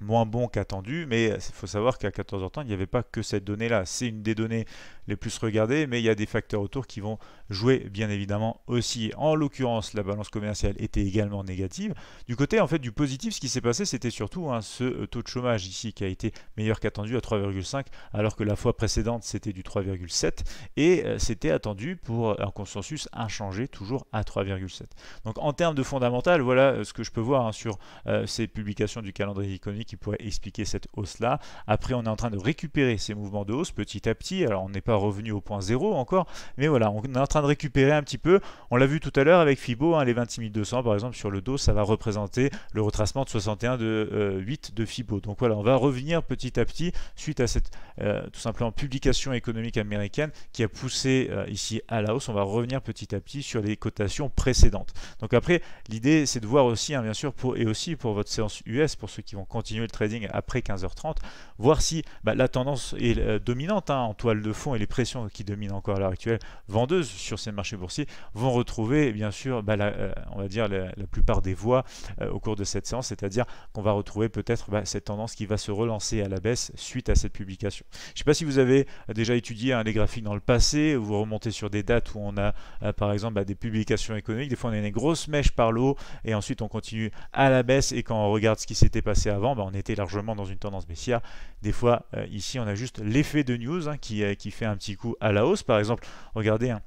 Speaker 1: moins bon qu'attendu, mais il euh, faut savoir qu'à 14h30, il n'y avait pas que cette donnée-là. C'est une des données les plus regardées, mais il y a des facteurs autour qui vont jouer bien évidemment aussi. En l'occurrence, la balance commerciale était également négative. Du côté en fait du positif, ce qui s'est passé, c'était surtout hein, ce euh, taux de chômage ici qui a été meilleur qu'attendu à 3,5, alors que la fois précédente c'était du 3,7 et euh, c'était attendu pour euh, un consensus inchangé toujours à 3,7. Donc en termes de fondamental, voilà ce que je peux voir hein, sur ces publications du calendrier économique qui pourrait expliquer cette hausse-là. Après, on est en train de récupérer ces mouvements de hausse petit à petit. Alors on n'est pas revenu au point zéro encore, mais voilà, on est en train récupérer un petit peu. On l'a vu tout à l'heure avec Fibo, hein, les 200 par exemple sur le dos, ça va représenter le retracement de 61 de 8 euh, de Fibo. Donc voilà, on va revenir petit à petit suite à cette euh, tout simplement publication économique américaine qui a poussé euh, ici à la hausse. On va revenir petit à petit sur les cotations précédentes. Donc après, l'idée c'est de voir aussi, hein, bien sûr, pour, et aussi pour votre séance US, pour ceux qui vont continuer le trading après 15h30, voir si bah, la tendance est dominante hein, en toile de fond et les pressions qui dominent encore à l'heure actuelle vendeuse sur sur ces marchés boursiers vont retrouver bien sûr bah, euh, on va dire la, plupart des voix euh, au cours de cette séance, c'est-à-dire qu'on va retrouver peut-être bah, cette tendance qui va se relancer à la baisse suite à cette publication. Je ne sais pas si vous avez déjà étudié hein, les graphiques dans le passé, vous remontez sur des dates où on a euh, par exemple bah, des publications économiques, des fois on a une grosse mèche par l'eau et ensuite on continue à la baisse et quand on regarde ce qui s'était passé avant, on était largement dans une tendance baissière. Des fois ici on a juste l'effet de news hein, qui, qui fait un petit coup à la hausse. Par exemple, regardez, hein,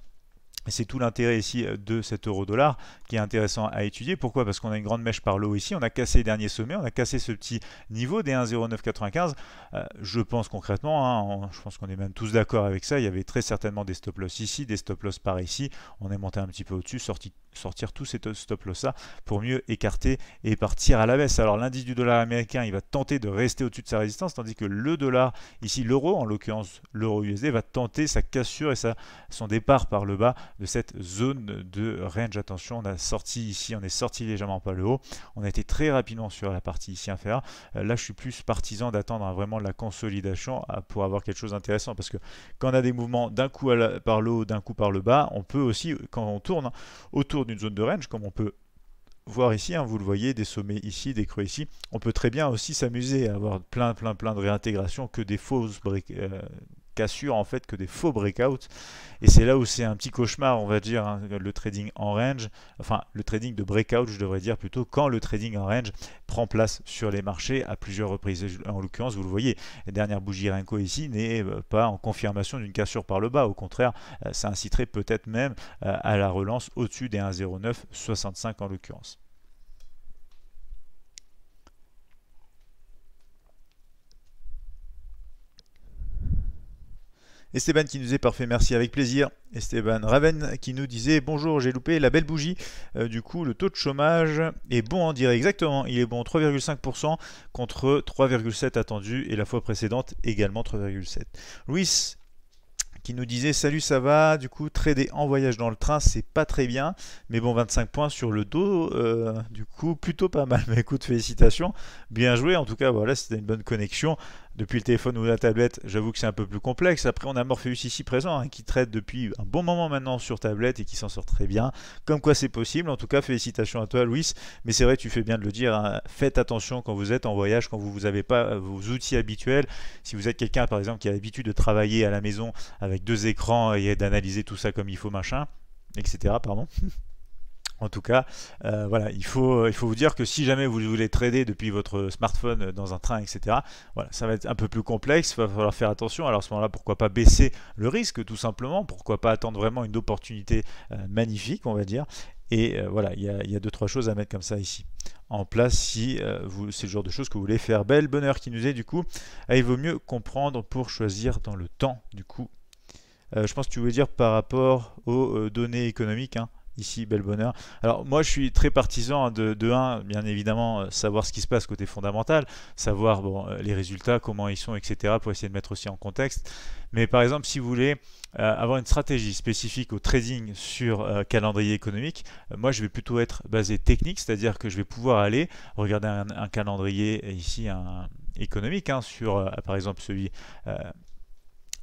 Speaker 1: c'est tout l'intérêt ici euh, de cet euro-dollar qui est intéressant à étudier. Pourquoi Parce qu'on a une grande mèche par l'eau ici, on a cassé les derniers sommets, on a cassé ce petit niveau des 1,0995. Euh, je pense concrètement, hein, je pense qu'on est même tous d'accord avec ça, il y avait très certainement des stop-loss ici, des stop-loss par ici, on est monté un petit peu au-dessus, sorti sortir tous ces stop loss là pour mieux écarter et partir à la baisse. Alors l'indice du dollar américain, il va tenter de rester au-dessus de sa résistance, tandis que le dollar, ici l'euro, en l'occurrence l'euro USD, va tenter sa cassure et sa, son départ par le bas de cette zone de range. Attention, on a sorti ici, on est sorti légèrement par le haut, on a été très rapidement sur la partie ici inférieure. Euh, là, je suis plus partisan d'attendre hein, vraiment la consolidation ah, pour avoir quelque chose d'intéressant, parce que quand on a des mouvements d'un coup par le haut, d'un coup par le bas, on peut aussi, quand on tourne hein, autour d'une zone de range, comme on peut voir ici, hein, vous le voyez, des sommets ici, des creux ici, on peut très bien aussi s'amuser à avoir plein plein plein de réintégrations que des fausses briques euh, cassure en fait que des faux breakouts. Et c'est là où c'est un petit cauchemar, on va dire, hein, le trading en range, enfin le trading de breakout, je devrais dire plutôt, quand le trading en range prend place sur les marchés à plusieurs reprises. En l'occurrence, vous le voyez, la dernière bougie Renko ici n'est euh, pas en confirmation d'une cassure par le bas. Au contraire, euh, ça inciterait peut-être même euh, à la relance au-dessus des 1,0965 en l'occurrence. Esteban qui nous est parfait, merci avec plaisir. Esteban Raven qui nous disait Bonjour, j'ai loupé la belle bougie. Euh, du coup, le taux de chômage est bon en dirait Exactement, il est bon 3,5% contre 3,7 attendu et la fois précédente également 3,7. Luis qui nous disait salut ça va du coup trader en voyage dans le train c'est pas très bien mais bon 25 points sur le dos euh, du coup plutôt pas mal mais bah, écoute félicitations bien joué en tout cas voilà c'était une bonne connexion depuis le téléphone ou la tablette, j'avoue que c'est un peu plus complexe. Après, on a Morpheus ici présent, hein, qui traite depuis un bon moment maintenant sur tablette et qui s'en sort très bien. Comme quoi c'est possible. En tout cas, félicitations à toi, Louis. Mais c'est vrai, tu fais bien de le dire. Hein. Faites attention quand vous êtes en voyage, quand vous n'avez pas euh, vos outils habituels. Si vous êtes quelqu'un, par exemple, qui a l'habitude de travailler à la maison avec deux écrans et d'analyser tout ça comme il faut, machin, etc. Pardon. En tout cas, euh, voilà, il faut, il faut vous dire que si jamais vous voulez trader depuis votre smartphone dans un train, etc., voilà, ça va être un peu plus complexe, il va falloir faire attention. Alors à ce moment-là, pourquoi pas baisser le risque tout simplement, pourquoi pas attendre vraiment une opportunité euh, magnifique, on va dire. Et euh, voilà, il y, a, deux, trois choses à mettre comme ça ici en place si vous, c'est le genre de choses que vous voulez faire. Belle bonheur qui nous est du coup. Ah, il vaut mieux comprendre pour choisir dans le temps, du coup. je pense que tu voulais dire par rapport aux données économiques. Hein, ici, bel bonheur. Alors moi je suis très partisan hein, de, 1, bien évidemment, euh, savoir ce qui se passe côté fondamental, savoir bon, euh, les résultats, comment ils sont, etc. pour essayer de mettre aussi en contexte. Mais par exemple, si vous voulez euh, avoir une stratégie spécifique au trading sur calendrier économique, moi je vais plutôt être basé technique, c'est-à-dire que je vais pouvoir aller regarder un, calendrier ici, un économique hein, sur par exemple celui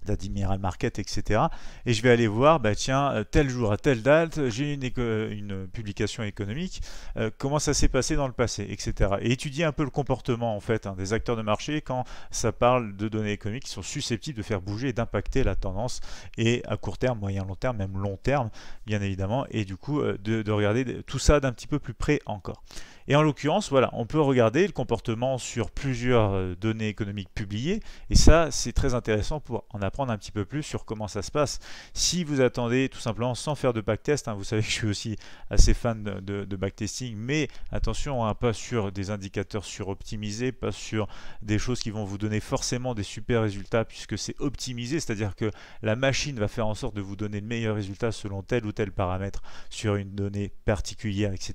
Speaker 1: d'Admiral Market, etc. Et je vais aller voir, bah tiens, euh, tel jour à telle date, j'ai une, une, publication économique, euh, comment ça s'est passé dans le passé, etc. Et étudier un peu le comportement en fait hein, des acteurs de marché quand ça parle de données économiques qui sont susceptibles de faire bouger et d'impacter la tendance et à court terme, moyen long terme, même long terme, bien évidemment, et du coup euh, de regarder tout ça d'un petit peu plus près encore. Et en l'occurrence, voilà, on peut regarder le comportement sur plusieurs euh, données économiques publiées. Et ça, c'est très intéressant pour en apprendre un petit peu plus sur comment ça se passe. Si vous attendez tout simplement sans faire de backtest, hein, vous savez que je suis aussi assez fan de, backtesting, mais attention, hein, pas sur des indicateurs suroptimisés, pas sur des choses qui vont vous donner forcément des super résultats puisque c'est optimisé, c'est-à-dire que la machine va faire en sorte de vous donner le meilleur résultat selon tel ou tel paramètre sur une donnée particulière, etc.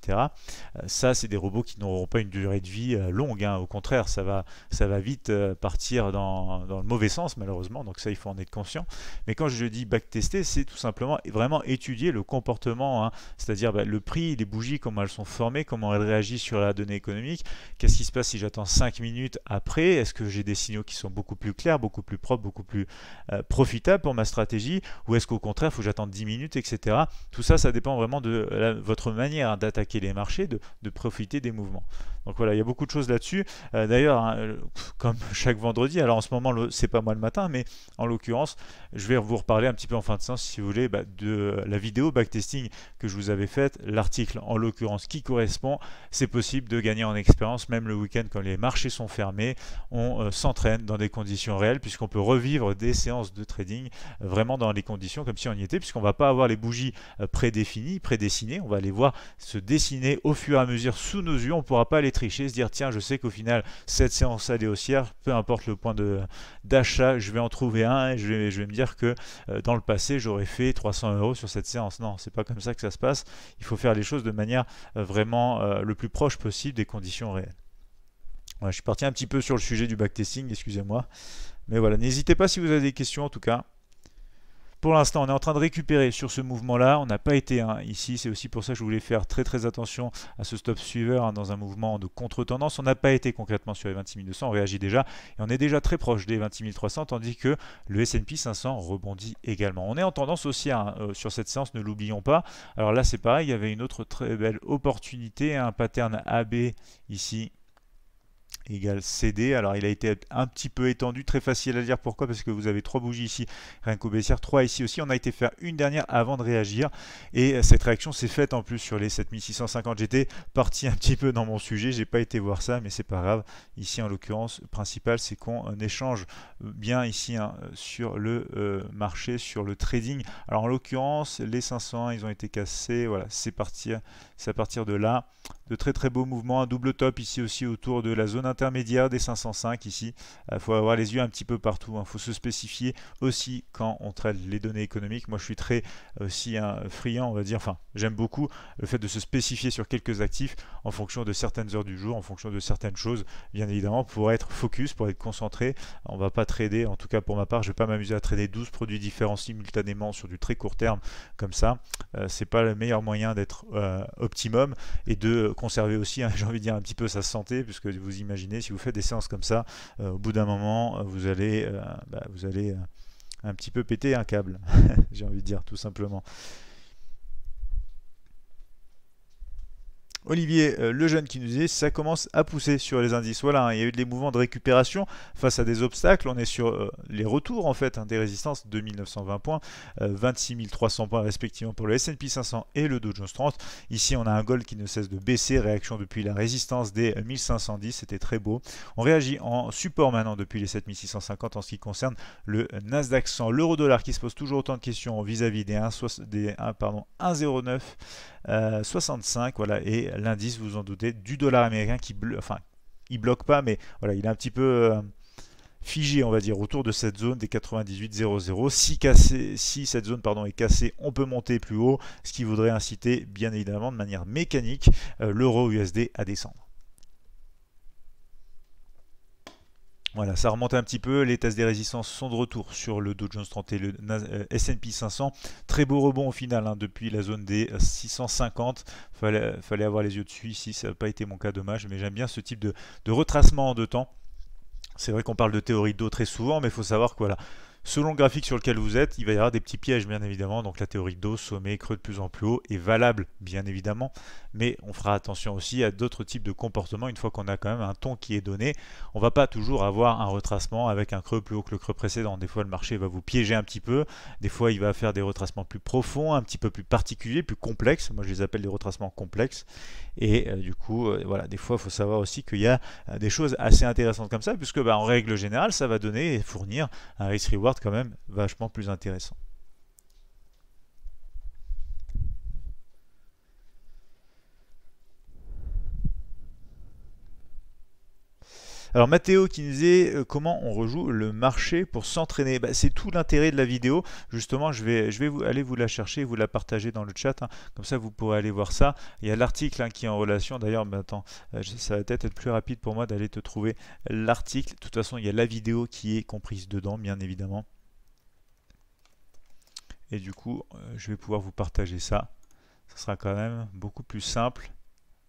Speaker 1: Euh, ça, c'est des robots qui n'auront pas une durée de vie euh, longue. Hein. Au contraire, ça va, ça va vite euh, partir dans, dans, le mauvais sens, malheureusement. Donc ça, il faut en être conscient. Mais quand je dis backtester, c'est tout simplement vraiment étudier le comportement, hein. c'est-à-dire bah, le prix, les bougies, comment elles sont formées, comment elles réagissent sur la donnée économique. Qu'est-ce qui se passe si j'attends cinq minutes après Est-ce que j'ai des signaux qui sont beaucoup plus clairs, beaucoup plus propres, beaucoup plus euh, profitable pour ma stratégie Ou est-ce qu'au contraire, il faut que j'attende 10 minutes, etc. Tout ça, ça dépend vraiment de votre manière hein, d'attaquer les marchés, de, de profiter des mouvements. Donc voilà, il y a beaucoup de choses là-dessus. Euh, d'ailleurs, hein, euh, comme chaque vendredi, alors en ce moment, le c'est pas moi le matin, mais en l'occurrence, je vais vous reparler un petit peu en fin de sens, si vous voulez, bah, de la vidéo backtesting que je vous avais faite, l'article en l'occurrence qui correspond. C'est possible de gagner en expérience, même le week-end quand les marchés sont fermés. On euh, s'entraîne dans des conditions réelles, puisqu'on peut revivre des séances de trading vraiment dans les conditions comme si on y était, puisqu'on va pas avoir les bougies prédéfinies, prédessinées. On va les voir se dessiner au fur et à mesure sous nos yeux, on pourra pas aller tricher, se dire tiens, je sais qu'au final, cette séance des haussière, peu importe le point d'achat, je vais en trouver un et je vais, me dire que euh, dans le passé, j'aurais fait 300 euros sur cette séance. Non, c'est pas comme ça que ça se passe. Il faut faire les choses de manière euh, vraiment euh, le plus proche possible des conditions réelles. je suis parti un petit peu sur le sujet du backtesting, excusez-moi. Mais voilà, n'hésitez pas si vous avez des questions en tout cas. Pour l'instant, on est en train de récupérer sur ce mouvement-là. On n'a pas été ici. C'est aussi pour ça que je voulais faire très très attention à ce stop suiveur hein, dans un mouvement de contre-tendance. On n'a pas été concrètement sur les 26200. On réagit déjà et on est déjà très proche des 26300 tandis que le S&P 500 rebondit également. On est en tendance aussi euh, sur cette séance, ne l'oublions pas. Alors là, c'est pareil. Il y avait une autre très belle opportunité, un pattern AB ici CD. Alors il a été un petit peu étendu, très facile à dire pourquoi, parce que vous avez trois bougies ici, rien qu'au baissière, trois ici aussi. On a été faire une dernière avant de réagir, et cette réaction s'est faite en plus sur les 7650. J'étais parti un petit peu dans mon sujet, j'ai pas été voir ça, mais c'est pas grave. Ici en l'occurrence, principal, c'est qu'on échange bien ici hein, sur le euh, marché, sur le trading. Alors en l'occurrence, les 500, ils ont été cassés, voilà, c'est parti, c'est à partir de là de très très beaux mouvements, un double top ici aussi autour de la zone intermédiaire des 505 ici. Il euh, faut avoir les yeux un petit peu partout, il hein. faut se spécifier aussi quand on traite les données économiques. Moi je suis très aussi un hein, friand, on va dire, enfin j'aime beaucoup le fait de se spécifier sur quelques actifs en fonction de certaines heures du jour, en fonction de certaines choses, bien évidemment, pour être focus, pour être concentré. On va pas trader, en tout cas pour ma part, je vais pas m'amuser à trader 12 produits différents simultanément sur du très court terme comme ça. Euh, c'est pas le meilleur moyen d'être euh, optimum et de conserver aussi, hein, j'ai envie de dire, un petit peu sa santé, puisque vous imaginez, si vous faites des séances comme ça, euh, au bout d'un moment, euh, vous allez, euh, bah, vous allez un petit peu péter un câble, j'ai envie de dire, tout simplement. Olivier euh, le Lejeune qui nous dit, ça commence à pousser sur les indices. Voilà, hein, il y a eu des mouvements de récupération face à des obstacles. On est sur euh, les retours en fait hein, des résistances 2920 points, 26300 26 300 points respectivement pour le S&P 500 et le Dow Jones 30. Ici, on a un gold qui ne cesse de baisser, réaction depuis la résistance des 1510, c'était très beau. On réagit en support maintenant depuis les 7650 en ce qui concerne le Nasdaq 100, l'euro dollar qui se pose toujours autant de questions vis-à-vis 1, des 1,09 65 euh, voilà et l'indice, vous vous en doutez, du dollar américain qui bleu enfin, il bloque pas, mais voilà, il est un petit peu euh, figé, on va dire, autour de cette zone des 98,00. Si, cassé, si cette zone pardon, est cassée, on peut monter plus haut, ce qui voudrait inciter, bien évidemment, de manière mécanique, euh, l'euro USD à descendre. Voilà, ça remonte un petit peu. Les tests des résistances sont de retour sur le Dow Jones 30 et le S&P euh, 500. Très beau rebond au final hein, depuis la zone des 650. Fallait, fallait avoir les yeux dessus ici. Ça n'a pas été mon cas, dommage. Mais j'aime bien ce type de, de retracement de temps. C'est vrai qu'on parle de théorie d'eau très souvent, mais il faut savoir que voilà, selon le graphique sur lequel vous êtes, il va y avoir des petits pièges bien évidemment. Donc la théorie d'eau, sommet, creux de plus en plus haut est valable bien évidemment mais on fera attention aussi à d'autres types de comportements une fois qu'on a quand même un ton qui est donné. On va pas toujours avoir un retracement avec un creux plus haut que le creux précédent. Des fois, le marché va vous piéger un petit peu. Des fois, il va faire des retracements plus profonds, un petit peu plus particuliers, plus complexes. Moi, je les appelle des retracements complexes. Et euh, du coup, euh, voilà, des fois, il faut savoir aussi qu'il y a euh, des choses assez intéressantes comme ça, puisque bah, en règle générale, ça va donner et fournir un risk reward quand même vachement plus intéressant. Alors Mathéo qui nous disait euh, comment on rejoue le marché pour s'entraîner. Bah, c'est tout l'intérêt de la vidéo. Justement, je vais, je vais vous, aller vous la chercher, vous la partager dans le chat. Hein. Comme ça, vous pourrez aller voir ça. Il y a l'article hein, qui est en relation. D'ailleurs, euh, ça va peut-être être plus rapide pour moi d'aller te trouver l'article. De toute façon, il y a la vidéo qui est comprise dedans, bien évidemment. Et du coup, euh, je vais pouvoir vous partager ça. Ce sera quand même beaucoup plus simple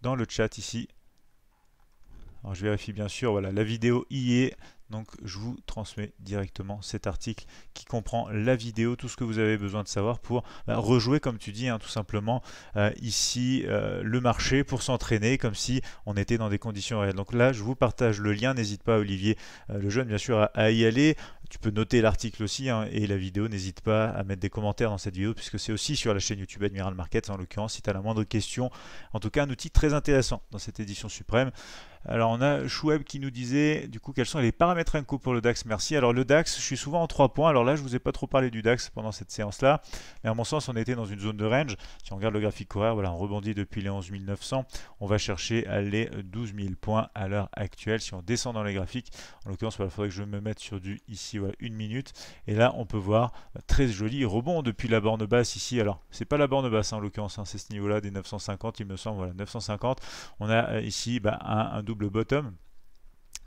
Speaker 1: dans le chat ici. Alors je vérifie bien sûr, voilà, la vidéo y est, donc je vous transmets directement cet article qui comprend la vidéo, tout ce que vous avez besoin de savoir pour bah, rejouer, comme tu dis, hein, tout simplement euh, ici euh, le marché pour s'entraîner comme si on était dans des conditions réelles. Donc là, je vous partage le lien. N'hésite pas, Olivier euh, le jeune, bien sûr, à, y aller. Tu peux noter l'article aussi hein, et la vidéo. N'hésite pas à mettre des commentaires dans cette vidéo puisque c'est aussi sur la chaîne YouTube Admiral Markets en l'occurrence. Si tu as la moindre question, en tout cas, un outil très intéressant dans cette édition suprême. Alors on a Choueb qui nous disait du coup quelles sont les paramètres mettre un coup pour le DAX, merci. Alors le DAX, je suis souvent en 3 points. Alors là, je vous ai pas trop parlé du DAX pendant cette séance-là. Mais à mon sens, on était dans une zone de range. Si on regarde le graphique horaire, voilà, on rebondit depuis les 11 900. On va chercher à les 12 000 points à l'heure actuelle. Si on descend dans les graphiques, en l'occurrence, il faudrait que je me mette sur du ici, voilà, une minute. Et là, on peut voir bah, très joli rebond depuis la borne basse ici. Alors, c'est pas la borne basse en l'occurrence, hein, c'est ce niveau-là des 950, il me semble, voilà, 950. On a euh, ici bah, un, un double bottom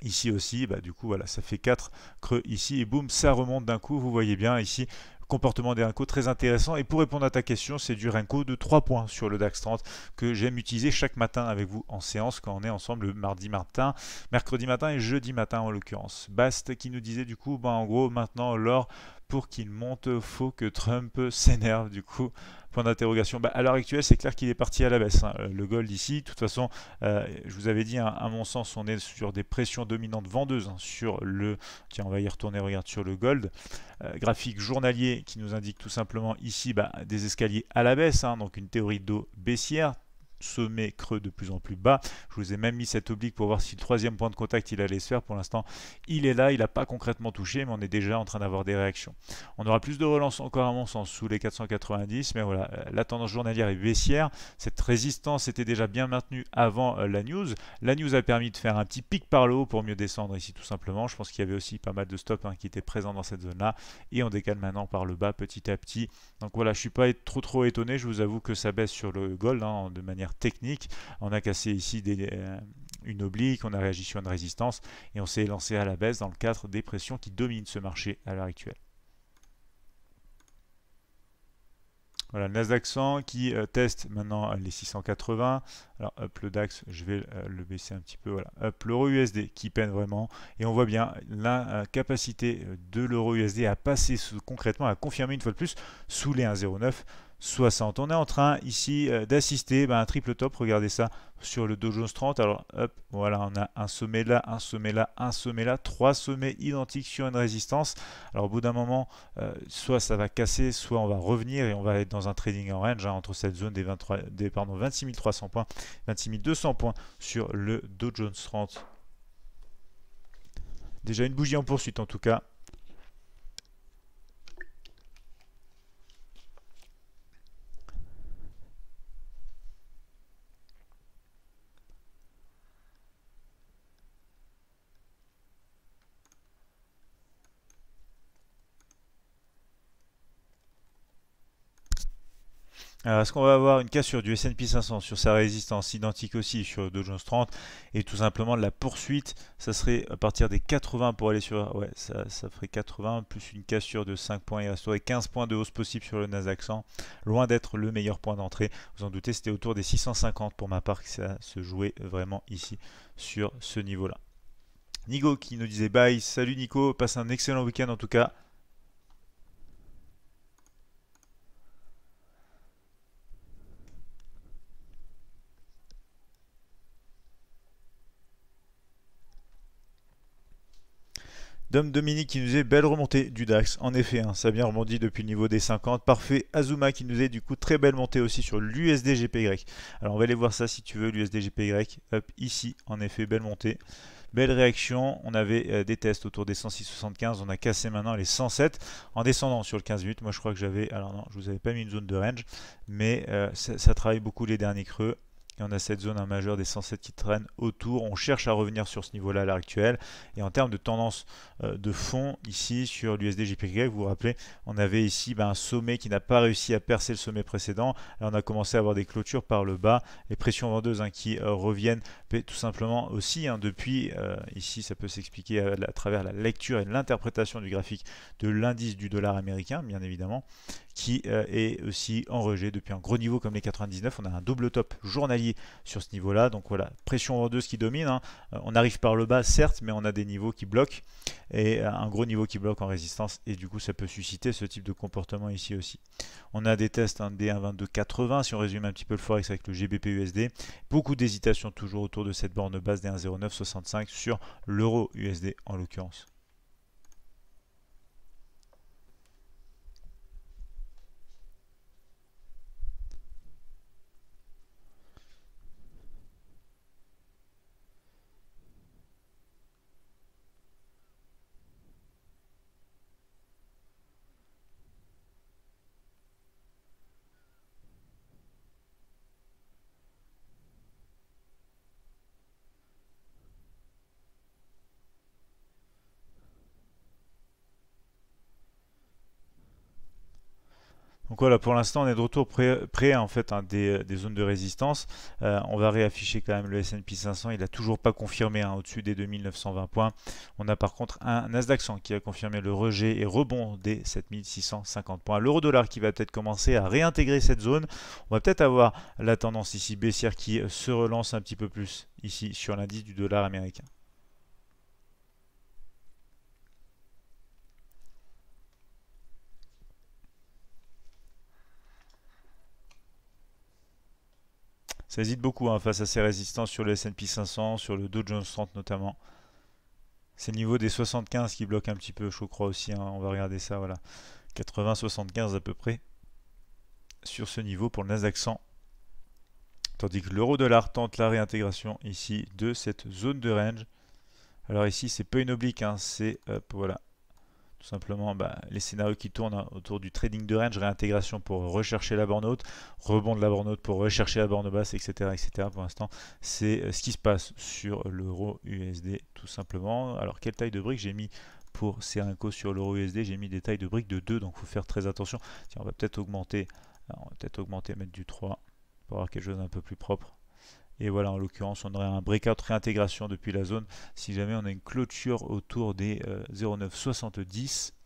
Speaker 1: Ici aussi, bah, du coup, voilà, ça fait 4 creux ici et boum, ça remonte d'un coup. Vous voyez bien ici, comportement des Renko très intéressant. Et pour répondre à ta question, c'est du Renko de 3 points sur le DAX 30 que j'aime utiliser chaque matin avec vous en séance quand on est ensemble le mardi matin, mercredi matin et jeudi matin en l'occurrence. Bast qui nous disait du coup, bah en gros, maintenant l'or pour qu'il monte, faut que Trump s'énerve du coup Point d'interrogation. Bah, à l'heure actuelle, c'est clair qu'il est parti à la baisse. Hein. Euh, le gold ici, de toute façon, euh, je vous avais dit, hein, à mon sens, on est sur des pressions dominantes vendeuses hein, sur le. Tiens, on va y retourner. Regarde sur le gold euh, graphique journalier qui nous indique tout simplement ici bas des escaliers à la baisse, donc une théorie d'eau baissière sommet creux de plus en plus bas. Je vous ai même mis cette oblique pour voir si le troisième point de contact il allait se faire. Pour l'instant, il est là, il n'a pas concrètement touché, mais on est déjà en train d'avoir des réactions. On aura plus de relance encore à mon sens sous les 490, mais voilà, euh, la tendance journalière est baissière. Cette résistance était déjà bien maintenue avant euh, la news. La news a permis de faire un petit pic par le haut pour mieux descendre ici tout simplement. Je pense qu'il y avait aussi pas mal de stops hein, qui étaient présents dans cette zone-là. Et on décale maintenant par le bas petit à petit. Donc voilà, je suis pas trop trop étonné. Je vous avoue que ça baisse sur le gold hein, de manière technique. On a cassé ici des, euh, une oblique, on a réagi sur une résistance et on s'est lancé à la baisse dans le cadre des pressions qui dominent ce marché à l'heure actuelle. Voilà, le Nasdaq 100 qui euh, teste maintenant les 680. Alors, up le DAX, je vais euh, le baisser un petit peu. Voilà, up l'euro USD qui peine vraiment. Et on voit bien la capacité de l'euro USD à passer sous, concrètement, à confirmer une fois de plus sous les 1,09. 60. On est en train ici euh, d'assister à ben, un triple top, regardez ça, sur le Dow Jones 30. Alors hop, voilà, on a un sommet là, un sommet là, un sommet là, trois sommets identiques sur une résistance. Alors au bout d'un moment, euh, soit ça va casser, soit on va revenir et on va être dans un trading en range hein, entre cette zone des, 23, des 26 300 points, 26 200 points sur le Dow Jones 30. Déjà une bougie en poursuite en tout cas. Alors, euh, est-ce qu'on va avoir une cassure du S&P 500 sur sa résistance identique aussi sur Dow Jones 30 et tout simplement la poursuite Ça serait à partir des 80 pour aller sur. Ouais, ça, ferait 80 plus une cassure de 5 points. et resterait 15 points de hausse possible sur le Nasdaq 100. Loin d'être le meilleur point d'entrée. Vous en doutez, c'était autour des 650 pour ma part que ça se jouait vraiment ici sur ce niveau-là. Nico qui nous disait bye. Salut Nico, passe un excellent week-end en tout cas. Dom Dominique qui nous est belle remontée du DAX. En effet, hein, ça bien rebondi depuis le niveau des 50. Parfait. Azuma qui nous est du coup très belle montée aussi sur lusd Alors on va aller voir ça si tu veux, l'USDGPY. Hop, ici, en effet, belle montée. Belle réaction, on avait euh, des tests autour des 106,75, on a cassé maintenant les 107 en descendant sur le 15 minutes. Moi je crois que j'avais, alors non, je vous avais pas mis une zone de range, mais euh, ça, ça travaille beaucoup les derniers creux. Et on a cette zone majeure des 107 qui traîne autour. On cherche à revenir sur ce niveau-là à l'heure actuelle. Et en termes de tendance euh, de fond, ici sur l'USDJPY, vous vous rappelez, on avait ici ben, un sommet qui n'a pas réussi à percer le sommet précédent. Là, on a commencé à avoir des clôtures par le bas, les pressions vendeuses hein, qui euh, reviennent tout simplement aussi hein. depuis. Euh, ici, ça peut s'expliquer à, à travers la lecture et l'interprétation du graphique de l'indice du dollar américain, bien évidemment, qui euh, est aussi en rejet depuis un gros niveau comme les 99. On a un double top journalier sur ce niveau-là. Donc voilà, pression vendeuse qui domine. Hein. Euh, on arrive par le bas, certes, mais on a des niveaux qui bloquent et euh, un gros niveau qui bloque en résistance. Et du coup, ça peut susciter ce type de comportement ici aussi. On a des tests d hein, des 1,2280 si on résume un petit peu le forex avec le GBP/USD. Beaucoup d'hésitations toujours autour de cette borne basse des 1,0965 sur l'euro USD en l'occurrence. voilà, pour l'instant, on est de retour près, en fait hein, euh, des, zones de résistance. Euh, on va réafficher quand même le S&P 500. Il n'a toujours pas confirmé un hein, au-dessus des 2920 points. On a par contre un Nasdaq qui a confirmé le rejet et rebond des 7650 points. L'euro dollar qui va peut-être commencer à réintégrer cette zone. On va peut-être avoir la tendance ici baissière qui euh, se relance un petit peu plus ici sur l'indice du dollar américain. Ça hésite beaucoup hein, face à ces résistances sur le S&P 500, sur le Dow Jones 30 notamment. C'est le niveau des 75 qui bloque un petit peu, je crois aussi. Hein. On va regarder ça, voilà. 80-75 à peu près sur ce niveau pour le Nasdaq 100. Tandis que l'euro-dollar tente la réintégration ici de cette zone de range. Alors ici, c'est pas une oblique, hein, c'est voilà, tout simplement bah, les scénarios qui tournent hein, autour du trading de range, réintégration pour rechercher la borne haute, rebond de la borne haute pour rechercher la borne basse, etc. etc. Pour l'instant, c'est euh, ce qui se passe sur l'euro USD tout simplement. Alors, quelle taille de brique j'ai mis pour Serenco sur l'euro USD J'ai mis des tailles de briques de 2, donc il faut faire très attention. Tiens, on va peut-être augmenter, peut-être augmenter, mettre du 3 pour avoir quelque chose d'un peu plus propre. Et voilà, en l'occurrence, on aurait un breakout réintégration depuis la zone si jamais on a une clôture autour des 0,970 euh,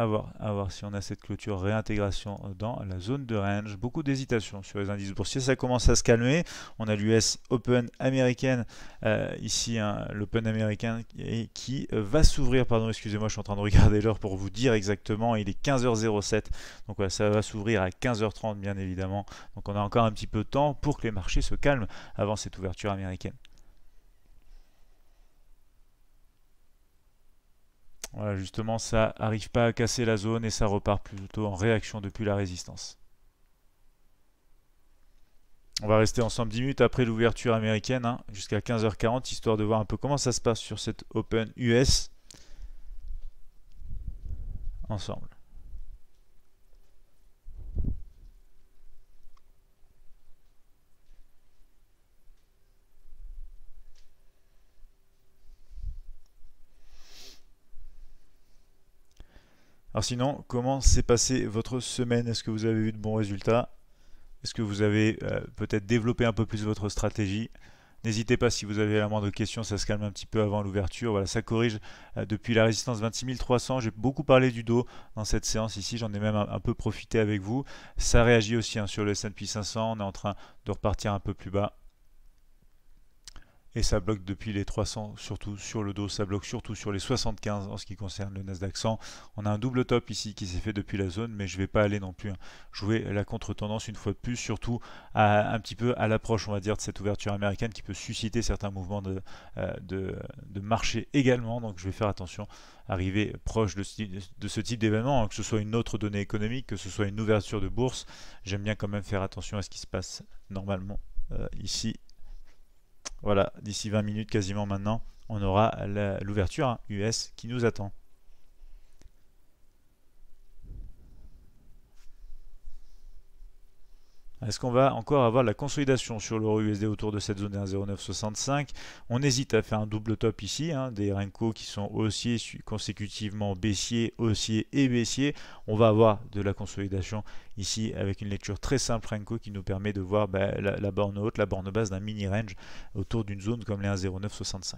Speaker 1: à voir, à voir si on a cette clôture réintégration dans la zone de range. Beaucoup d'hésitations sur les indices boursiers, ça commence à se calmer. On a l'US Open américaine euh, ici, hein, l'Open américain qui euh, va s'ouvrir, pardon, excusez-moi, je suis en train de regarder l'heure pour vous dire exactement, il est 15h07, donc ça va s'ouvrir à 15h30 bien évidemment. Donc on a encore un petit peu de temps pour que les marchés se calment avant cette ouverture américaine. Voilà, justement, ça arrive pas à casser la zone et ça repart plutôt en réaction depuis la résistance. On va rester ensemble 10 minutes après l'ouverture américaine, hein, jusqu'à 15h40, histoire de voir un peu comment ça se passe sur cette Open US. Ensemble. Alors sinon, comment s'est passée votre semaine Est-ce que vous avez eu de bons résultats Est-ce que vous avez euh, peut-être développé un peu plus votre stratégie N'hésitez pas si vous avez la moindre question, ça se calme un petit peu avant l'ouverture. Voilà, ça corrige euh, depuis la résistance 26300. J'ai beaucoup parlé du dos dans cette séance ici, j'en ai même un, peu profité avec vous. Ça réagit aussi hein, sur le S&P 500, on est en train de repartir un peu plus bas et ça bloque depuis les 300, surtout sur le dos, ça bloque surtout sur les 75 en ce qui concerne le Nasdaq 100. On a un double top ici qui s'est fait depuis la zone, mais je ne vais pas aller non plus hein, jouer la contre-tendance une fois de plus, surtout un petit peu à l'approche, on va dire, de cette ouverture américaine qui peut susciter certains mouvements de, euh, de, marché également, donc je vais faire attention arriver proche de ce, de ce type d'événement, hein, que ce soit une autre donnée économique, que ce soit une ouverture de bourse, j'aime bien quand même faire attention à ce qui se passe normalement euh, ici voilà, d'ici 20 minutes quasiment maintenant, on aura l'ouverture hein, US qui nous attend. Est-ce qu'on va encore avoir la consolidation sur l'euro USD autour de cette zone 1,0965 On hésite à faire un double top ici, hein, des Renko qui sont haussiers consécutivement baissiers, haussiers et baissiers. On va avoir de la consolidation ici avec une lecture très simple Renko qui nous permet de voir bah, la, la, borne haute, la borne basse d'un mini range autour d'une zone comme les 1,0965.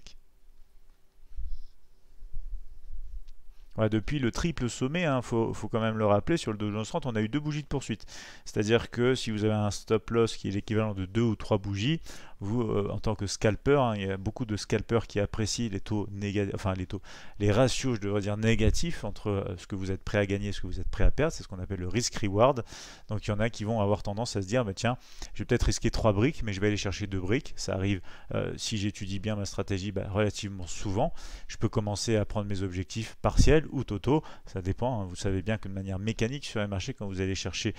Speaker 1: depuis le triple sommet, il hein, faut, quand même le rappeler, sur le Dow Jones 30, on a eu deux bougies de poursuite. C'est-à-dire que si vous avez un stop loss qui est l'équivalent de deux ou trois bougies, vous, euh, en tant que scalper, hein, il y a beaucoup de scalpers qui apprécient les taux négatifs, enfin les taux, les ratios, je devrais dire négatifs entre euh, ce que vous êtes prêt à gagner et ce que vous êtes prêt à perdre. C'est ce qu'on appelle le risk-reward. Donc il y en a qui vont avoir tendance à se dire, bah, tiens, je vais peut-être risquer trois briques, mais je vais aller chercher deux briques. Ça arrive, euh, si j'étudie bien ma stratégie, bah, relativement souvent. Je peux commencer à prendre mes objectifs partiels ou totaux. Ça dépend. Hein. Vous savez bien que de manière mécanique sur les marchés, quand vous allez chercher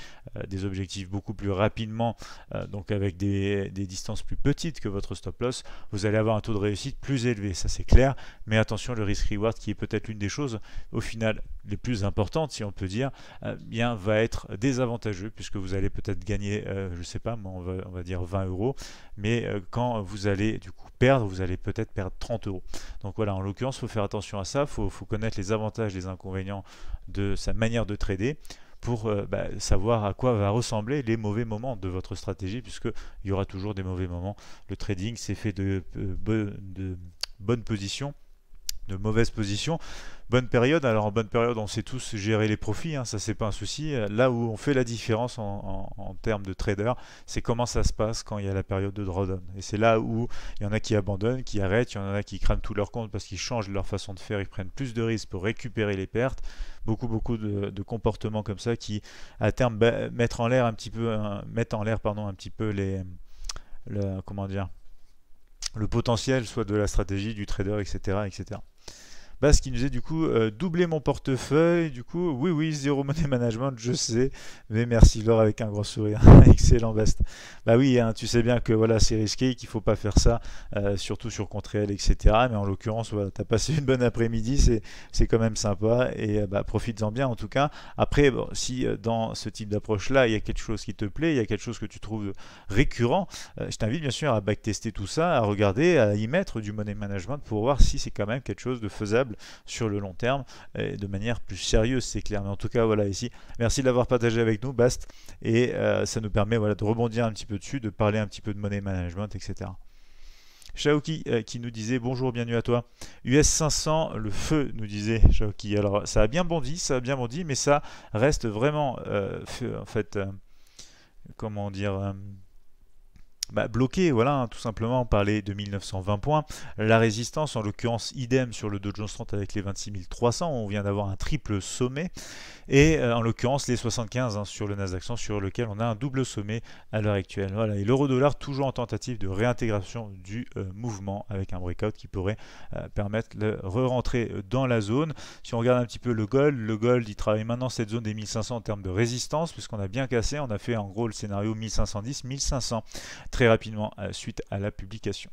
Speaker 1: des objectifs beaucoup plus rapidement, donc avec des, des distances plus petites, que votre stop loss, vous allez avoir un taux de réussite plus élevé, ça c'est clair, mais attention le risk reward qui est peut-être l'une des choses au final les plus importantes si on peut dire, euh, bien va être désavantageux puisque vous allez peut-être gagner, euh, je sais pas, on va, on va dire 20 euros, mais euh, quand vous allez du coup perdre, vous allez peut-être perdre 30 euros. Donc voilà, en l'occurrence, faut faire attention à ça, faut, faut connaître les avantages, les inconvénients de sa manière de trader pour euh, bah, savoir à quoi va ressembler les mauvais moments de votre stratégie, puisqu'il il y aura toujours des mauvais moments. Le trading, s'est fait de euh, bonnes positions de mauvaise position. Bonne période, alors en bonne période, on sait tous gérer les profits, hein, ça c'est pas un souci. Là où on fait la différence en, termes de trader, c'est comment ça se passe quand il y a la période de drawdown. Et c'est là où il y en a qui abandonnent, qui arrêtent, il y en a qui crament tous leurs comptes parce qu'ils changent leur façon de faire, ils prennent plus de risques pour récupérer les pertes. Beaucoup, beaucoup de, comportements comme ça qui, à terme, bah, mettent en l'air un petit peu, en l'air, pardon, un petit peu les, le, comment dire, le potentiel soit de la stratégie du trader, etc., etc ce qui nous est du coup doublé euh, doubler mon portefeuille. Du coup, oui, oui, zéro money management, je sais. Mais merci Laure avec un gros sourire. Excellent best Bah oui, hein, tu sais bien que voilà, c'est risqué, qu'il faut pas faire ça, euh, surtout sur compte réel, etc. Mais en l'occurrence, voilà, tu as passé une bonne après-midi, c'est quand même sympa. Et euh, bah, profites-en bien en tout cas. Après, si dans ce type d'approche-là, il y a quelque chose qui te plaît, il y a quelque chose que tu trouves récurrent, je t'invite bien sûr à backtester tout ça, à regarder, à y mettre du money management pour voir si c'est quand même quelque chose de faisable sur le long terme et de manière plus sérieuse, c'est clair. Mais en tout cas, voilà, ici, merci de l'avoir partagé avec nous, Bast, et euh, ça nous permet voilà, de rebondir un petit peu dessus, de parler un petit peu de monnaie management, etc. Shaoki euh, qui nous disait bonjour, bienvenue à toi. US 500, le feu, nous disait Shaoki. Alors ça a bien bondi, ça a bien bondi, mais ça reste vraiment, euh, en fait, comment dire, bah, bloqué, voilà, hein, tout simplement par les 2920 points. La résistance, en l'occurrence, idem sur le Dow Jones 30 avec les 26300, on vient d'avoir un triple sommet, et euh, en l'occurrence les 75 hein, sur le Nasdaq sur lequel on a un double sommet à l'heure actuelle. Voilà, et l'euro-dollar toujours en tentative de réintégration du euh, mouvement avec un breakout qui pourrait euh, permettre de re-rentrer dans la zone. Si on regarde un petit peu le gold, le gold il travaille maintenant cette zone des 1500 en termes de résistance, puisqu'on a bien cassé, on a fait en gros le scénario 1510-1500 très rapidement euh, suite à la publication.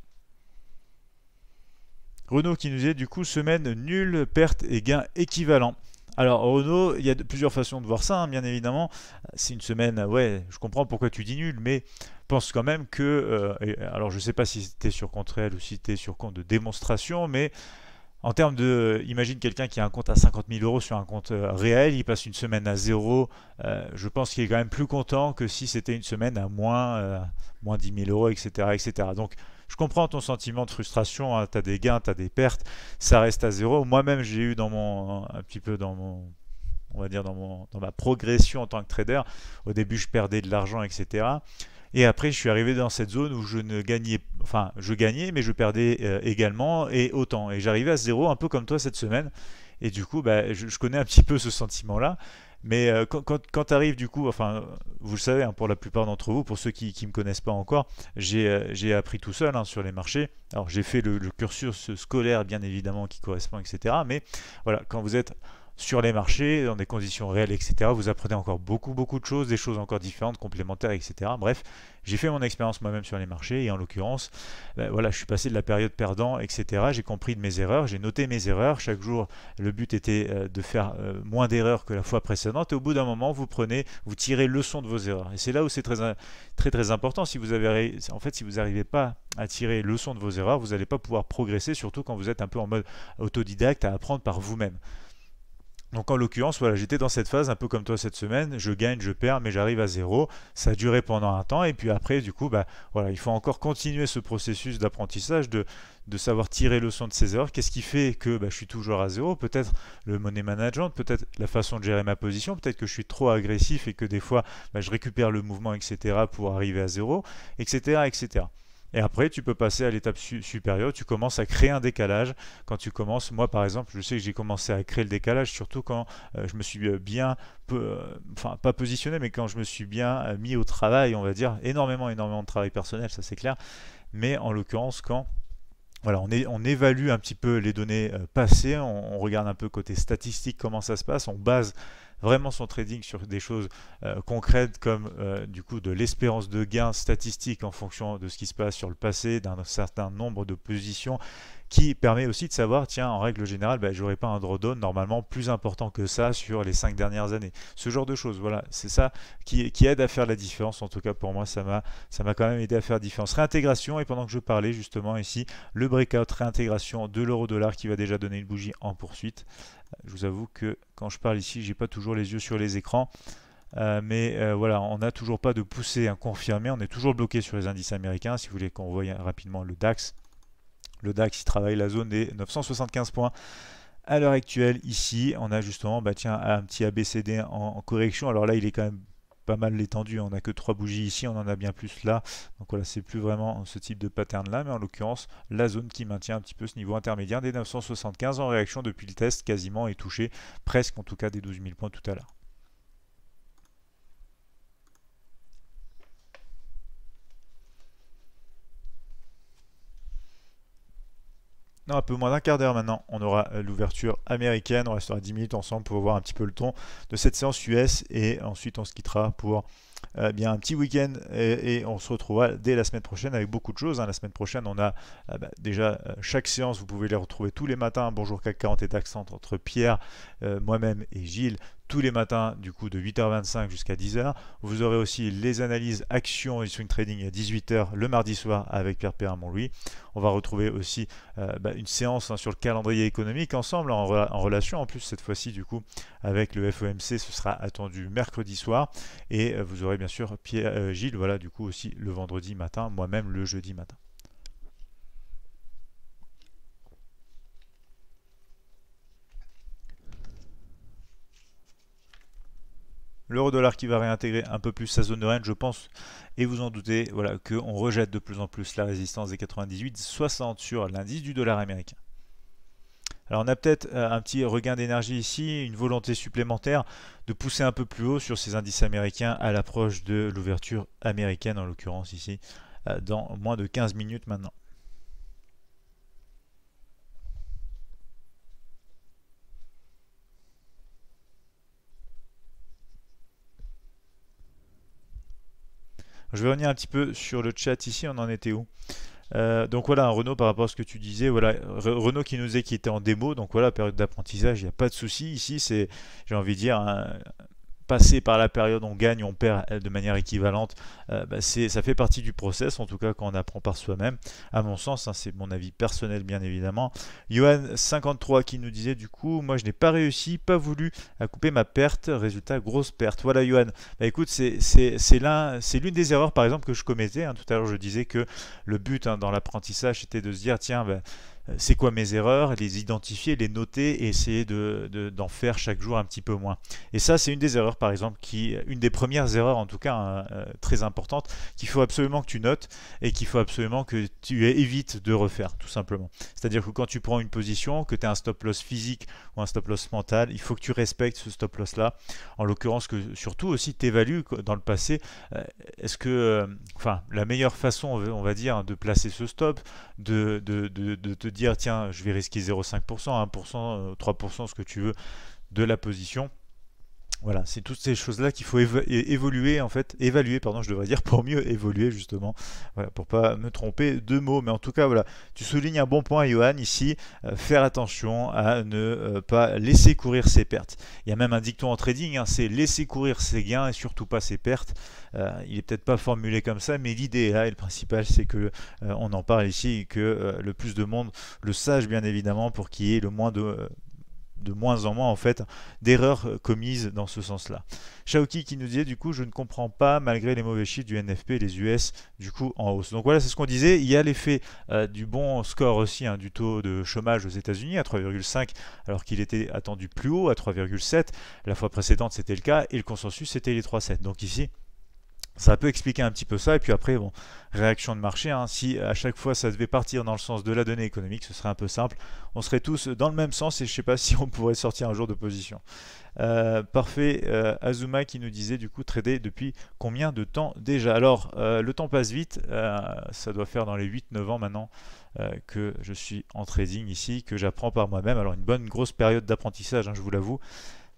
Speaker 1: Renault qui nous est du coup semaine nulle, perte et gain équivalent. Alors Renault, il y a de, plusieurs façons de voir ça, hein, bien évidemment. C'est une semaine, euh, ouais, je comprends pourquoi tu dis nul, mais pense quand même que, euh, alors je ne sais pas si c'était sur contre elle ou si c'était sur compte de démonstration, mais en termes de, imagine quelqu'un qui a un compte à 50 000 euros sur un compte euh, réel, il passe une semaine à zéro. Euh, je pense qu'il est quand même plus content que si c'était une semaine à moins, euh, moins 10 000 euros, etc., etc. Donc, je comprends ton sentiment de frustration. Hein. tu as des gains, tu as des pertes, ça reste à zéro. Moi-même, j'ai eu dans mon, un petit peu dans mon, on va dire dans mon, dans ma progression en tant que trader. Au début, je perdais de l'argent, etc. Et après, je suis arrivé dans cette zone où je ne gagnais, enfin, je gagnais, mais je perdais euh, également et autant. Et j'arrivais à zéro, un peu comme toi cette semaine. Et du coup, bah, je, connais un petit peu ce sentiment-là. Mais euh, quand, quand, tu arrives, du coup, enfin, vous le savez, hein, pour la plupart d'entre vous, pour ceux qui ne me connaissent pas encore, j'ai euh, appris tout seul hein, sur les marchés. Alors, j'ai fait le cursus scolaire, bien évidemment, qui correspond, etc. Mais voilà, quand vous êtes sur les marchés, dans des conditions réelles, etc. Vous apprenez encore beaucoup, beaucoup de choses, des choses encore différentes, complémentaires, etc. Bref, j'ai fait mon expérience moi-même sur les marchés et en l'occurrence, ben voilà, je suis passé de la période perdant, etc. J'ai compris de mes erreurs, j'ai noté mes erreurs. Chaque jour, le but était euh, de faire euh, moins d'erreurs que la fois précédente. Et au bout d'un moment, vous prenez, vous tirez leçon de vos erreurs. Et c'est là où c'est très, très, très important. Si vous avez, en fait, si vous n'arrivez pas à tirer leçon de vos erreurs, vous n'allez pas pouvoir progresser, surtout quand vous êtes un peu en mode autodidacte à apprendre par vous-même. Donc en l'occurrence, voilà, j'étais dans cette phase un peu comme toi cette semaine, je gagne, je perds, mais j'arrive à zéro. Ça a duré pendant un temps, et puis après, du coup, bah, voilà, il faut encore continuer ce processus d'apprentissage, de, de savoir tirer le son de ses erreurs. Qu'est-ce qui fait que bah, je suis toujours à zéro Peut-être le money management, peut-être la façon de gérer ma position, peut-être que je suis trop agressif et que des fois, bah, je récupère le mouvement, etc., pour arriver à zéro, etc., etc. Et après, tu peux passer à l'étape supérieure, tu commences à créer un décalage. Quand tu commences, moi par exemple, je sais que j'ai commencé à créer le décalage, surtout quand euh, je me suis euh, bien, euh, enfin pas positionné, mais quand je me suis bien mis au travail, on va dire, énormément, énormément de travail personnel, ça c'est clair. Mais en l'occurrence, quand voilà, on, est, on, évalue un petit peu les données euh, passées, on, regarde un peu côté statistique comment ça se passe, on base vraiment son trading sur des choses euh, concrètes comme euh, du coup de l'espérance de gain statistique en fonction de ce qui se passe sur le passé, d'un certain nombre de positions qui permet aussi de savoir, tiens, en règle générale, je ben, j'aurais pas un drawdown normalement plus important que ça sur les cinq dernières années. Ce genre de choses, voilà, c'est ça qui, qui, aide à faire la différence. En tout cas, pour moi, ça m'a quand même aidé à faire la différence. Réintégration, et pendant que je parlais justement ici, le breakout réintégration de l'euro-dollar qui va déjà donner une bougie en poursuite. Je vous avoue que quand je parle ici, j'ai pas toujours les yeux sur les écrans. Euh, mais euh, voilà, on n'a toujours pas de poussée à confirmée, on est toujours bloqué sur les indices américains. Si vous voulez qu'on voie rapidement le DAX, le DAX, il travaille la zone des 975 points. À l'heure actuelle, ici, on a justement bah tiens, un petit ABCD en, correction. Alors là, il est quand même pas mal étendu. on n'a que trois bougies ici, on en a bien plus là, donc voilà c'est plus vraiment ce type de pattern là, mais en l'occurrence la zone qui maintient un petit peu ce niveau intermédiaire des 975 en réaction depuis le test quasiment est touché presque en tout cas des 12 000 points tout à l'heure. un peu moins d'un quart d'heure maintenant, on aura euh, l'ouverture américaine. On restera 10 minutes ensemble pour voir un petit peu le ton de cette séance US et ensuite on se quittera pour euh, eh bien, un petit week-end et, on se retrouvera dès la semaine prochaine avec beaucoup de choses. Hein. La semaine prochaine, on a euh, bah, déjà chaque séance, vous pouvez les retrouver tous les matins. Bonjour CAC 40 et d'accent entre Pierre, moi-même et Gilles tous les matins du coup de 8h25 jusqu'à 10h. Vous aurez aussi les analyses actions et swing trading à 18h le mardi soir avec Pierre Perrin louis On va retrouver aussi euh, bah, une séance hein, sur le calendrier économique ensemble en, relation en plus cette fois-ci du coup avec le FOMC. Ce sera attendu mercredi soir et euh, vous aurez bien sûr Pierre, euh, Gilles voilà du coup aussi le vendredi matin, moi-même le jeudi matin. L'euro dollar qui va réintégrer un peu plus sa zone de range, je pense, et vous en doutez, voilà, qu'on rejette de plus en plus la résistance des 98,60 sur l'indice du dollar américain. Alors on a peut-être euh, un petit regain d'énergie ici, une volonté supplémentaire de pousser un peu plus haut sur ces indices américains à l'approche de l'ouverture américaine en l'occurrence ici euh, dans moins de 15 minutes maintenant. Je vais revenir un petit peu sur le chat ici, on en était où euh, donc voilà, Renault, par rapport à ce que tu disais, voilà, Renault qui nous est qui était en démo, donc voilà, période d'apprentissage, il n'y a pas de souci. Ici, c'est, j'ai envie de dire, un, passer par la période, on gagne, on perd euh, de manière équivalente, euh, bah, c'est ça fait partie du process, en tout cas quand on apprend par soi-même, à mon sens, hein, c'est mon avis personnel bien évidemment. Johan53 qui nous disait du coup, moi je n'ai pas réussi, pas voulu à couper ma perte, résultat grosse perte. Voilà Johan, bah, écoute, c'est c'est l'une des erreurs par exemple que je commettais, hein. tout à l'heure je disais que le but hein, dans l'apprentissage était de se dire, tiens, bah, euh, c'est quoi mes erreurs, les identifier, les noter et essayer d'en de, faire chaque jour un petit peu moins. Et ça, c'est une des erreurs, par exemple, qui, euh, une des premières erreurs, en tout cas, hein, euh, très importante, qu'il faut absolument que tu notes et qu'il faut absolument que tu évites de refaire, tout simplement. C'est-à-dire que quand tu prends une position, que tu as un stop loss physique ou un stop loss mental, il faut que tu respectes ce stop loss là. En l'occurrence, que surtout aussi évalues dans le passé. Est-ce que, enfin, la meilleure façon, on va dire, de placer ce stop, de, de, de dire tiens, je vais risquer 0,5%, 1%, 3%, ce que tu veux de la position voilà, c'est toutes ces choses-là qu'il faut évoluer en fait, évaluer pardon, je devrais dire pour mieux évoluer justement, voilà, pour pas me tromper de mots, mais en tout cas voilà, tu soulignes un bon point, Johan ici, euh, faire attention à ne euh, pas laisser courir ses pertes. Il y a même un dicton en trading, hein, c'est laisser courir ses gains et surtout pas ses pertes. Euh, il est peut-être pas formulé comme ça, mais l'idée là et le principal c'est que on en parle ici et que le plus de monde le sache bien évidemment pour qu'il y ait le moins de de moins en moins en fait d'erreurs euh, commises dans ce sens-là. Shaoki qui nous disait du coup je ne comprends pas malgré les mauvais chiffres du NFP les US du coup en hausse. Donc voilà c'est ce qu'on disait, il y a l'effet euh, du bon score aussi hein, du taux de chômage aux États-Unis à 3,5 alors qu'il était attendu plus haut à 3,7. La fois précédente c'était le cas et le consensus c'était les 3,7. Donc ici ça peut expliquer un petit peu ça. Et puis après, bon, réaction de marché. Hein. Si à chaque fois ça devait partir dans le sens de la donnée économique, ce serait un peu simple. On serait tous dans le même sens et je ne sais pas si on pourrait sortir un jour de position. Euh, parfait. Euh, Azuma qui nous disait du coup trader depuis combien de temps déjà Alors, euh, le temps passe vite. ça doit faire dans les 8-9 ans maintenant que je suis en trading ici, que j'apprends par moi-même. Alors, une bonne grosse période d'apprentissage, hein, je vous l'avoue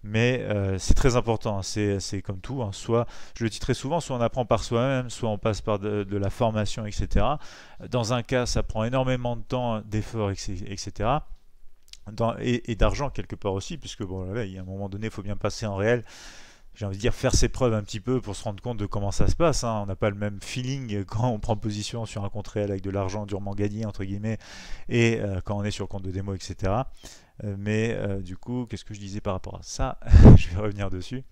Speaker 1: mais euh, c'est très important. Hein. C'est comme tout. Hein. Soit, je le dis très souvent, soit on apprend par soi-même, soit on passe par de, la formation, etc. Dans un cas, ça prend énormément de temps, d'efforts, etc. et, d'argent quelque part aussi, puisque bon, il y a un moment donné, il faut bien passer en réel j'ai envie de dire, faire ses preuves un petit peu pour se rendre compte de comment ça se passe. Hein. On n'a pas le même feeling quand on prend position sur un compte réel avec de l'argent durement gagné, entre guillemets, et euh, quand on est sur compte de démo, etc. Euh, mais euh, du coup, qu'est-ce que je disais par rapport à ça Je vais revenir dessus.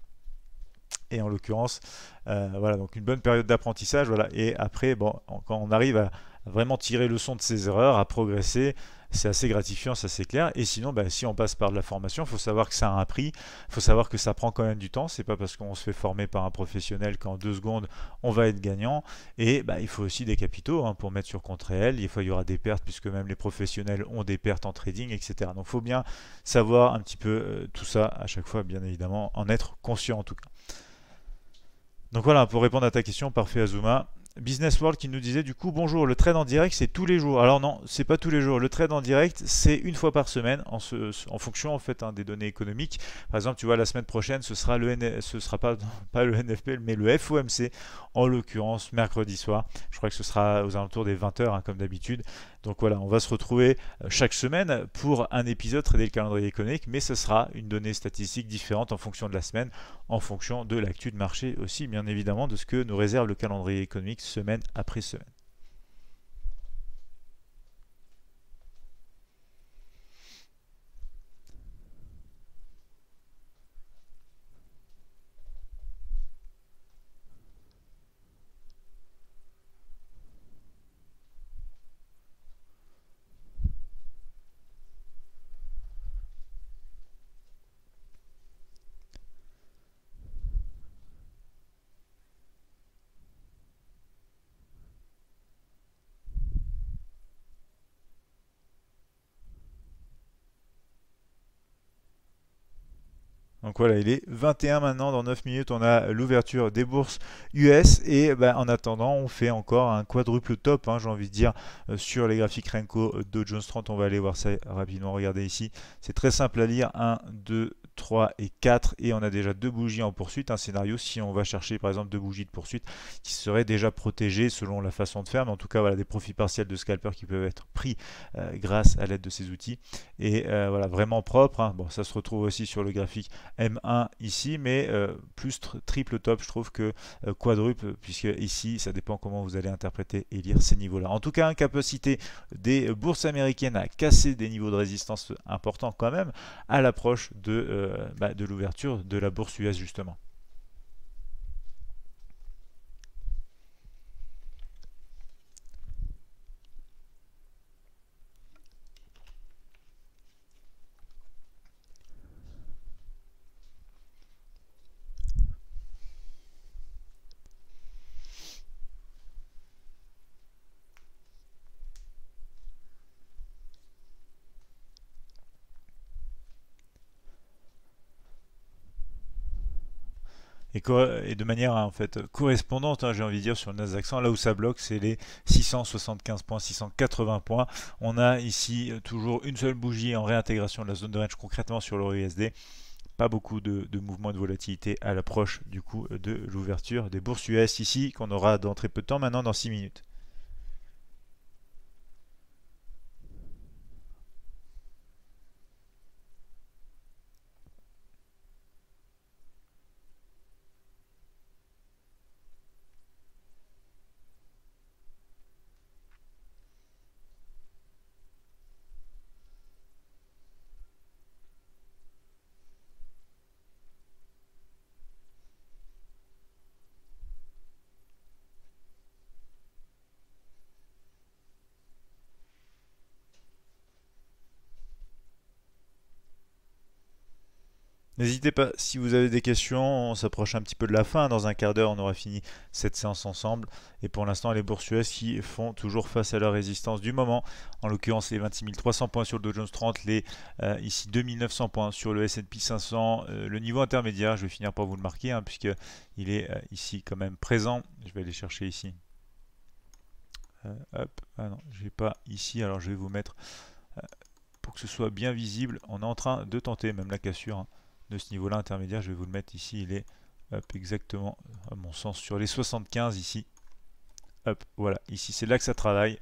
Speaker 1: Et en l'occurrence, euh, voilà, donc une bonne période d'apprentissage, voilà. Et après, bon, quand on arrive à vraiment tirer le son de ses erreurs, à progresser, c'est assez gratifiant, ça c'est clair. Et sinon, bah, si on passe par de la formation, il faut savoir que ça a un prix, il faut savoir que ça prend quand même du temps. C'est pas parce qu'on se fait former par un professionnel qu'en deux secondes on va être gagnant. Et bah, il faut aussi des capitaux hein, pour mettre sur compte réel. Il, faut, il y aura des pertes puisque même les professionnels ont des pertes en trading, etc. Donc il faut bien savoir un petit peu euh, tout ça à chaque fois, bien évidemment, en être conscient en tout cas. Donc voilà, pour répondre à ta question, parfait Azuma. Business World qui nous disait du coup bonjour, le trade en direct c'est tous les jours. Alors non, c'est pas tous les jours. Le trade en direct c'est une fois par semaine en, en fonction en fait hein, des données économiques. Par exemple, tu vois la semaine prochaine ce sera le n ce sera pas, pas le NFP mais le FOMC en l'occurrence mercredi soir. Je crois que ce sera aux alentours des 20h hein, comme d'habitude. Donc voilà, on va se retrouver euh, chaque semaine pour un épisode traité le calendrier économique, mais ce sera une donnée statistique différente en fonction de la semaine, en fonction de l'actu de marché aussi, bien évidemment, de ce que nous réserve le calendrier économique semaine après semaine. Donc voilà, il est 21 maintenant, dans 9 minutes on a l'ouverture des bourses US et ben, en attendant on fait encore un quadruple top, hein, j'ai envie de dire, euh, sur les graphiques Renko de Jones 30, on va aller voir ça rapidement, regardez ici, c'est très simple à lire, 1, 2, 3 et 4 et on a déjà deux bougies en poursuite. Un scénario si on va chercher par exemple deux bougies de poursuite qui seraient déjà protégées selon la façon de faire, mais en tout cas voilà des profits partiels de scalper qui peuvent être pris euh, grâce à l'aide de ces outils et euh, voilà vraiment propre. Hein. Bon ça se retrouve aussi sur le graphique M1 ici, mais euh, plus triple top je trouve que quadruple puisque ici ça dépend comment vous allez interpréter et lire ces niveaux là. En tout cas incapacité des bourses américaines à casser des niveaux de résistance importants quand même à l'approche de euh, bah, de l'ouverture de la bourse US justement. et, de manière en fait correspondante, hein, j'ai envie de dire, sur le Nasdaq là où ça bloque, c'est les 675 points, 680 points. On a ici euh, toujours une seule bougie en réintégration de la zone de range concrètement sur l'euro USD pas beaucoup de, mouvements de volatilité à l'approche du coup de l'ouverture des bourses US ici qu'on aura dans très peu de temps maintenant dans 6 minutes. N'hésitez pas, si vous avez des questions, on s'approche un petit peu de la fin. Dans un quart d'heure, on aura fini cette séance ensemble. Et pour l'instant, les bourses qui font toujours face à la résistance du moment. En l'occurrence, les 26 300 points sur le Dow Jones 30, les euh, ici 2900 points sur le S&P 500. Euh, le niveau intermédiaire, je vais finir par vous le marquer, hein, puisqu'il est euh, ici quand même présent. Je vais aller chercher ici. hop, ah non, j'ai pas ici, alors je vais vous mettre... pour que ce soit bien visible, on est en train de tenter même la cassure. Hein de ce niveau-là intermédiaire. Je vais vous le mettre ici. Il est exactement, à mon sens, sur les 75 ici. Hop, voilà. Ici, c'est là que ça travaille.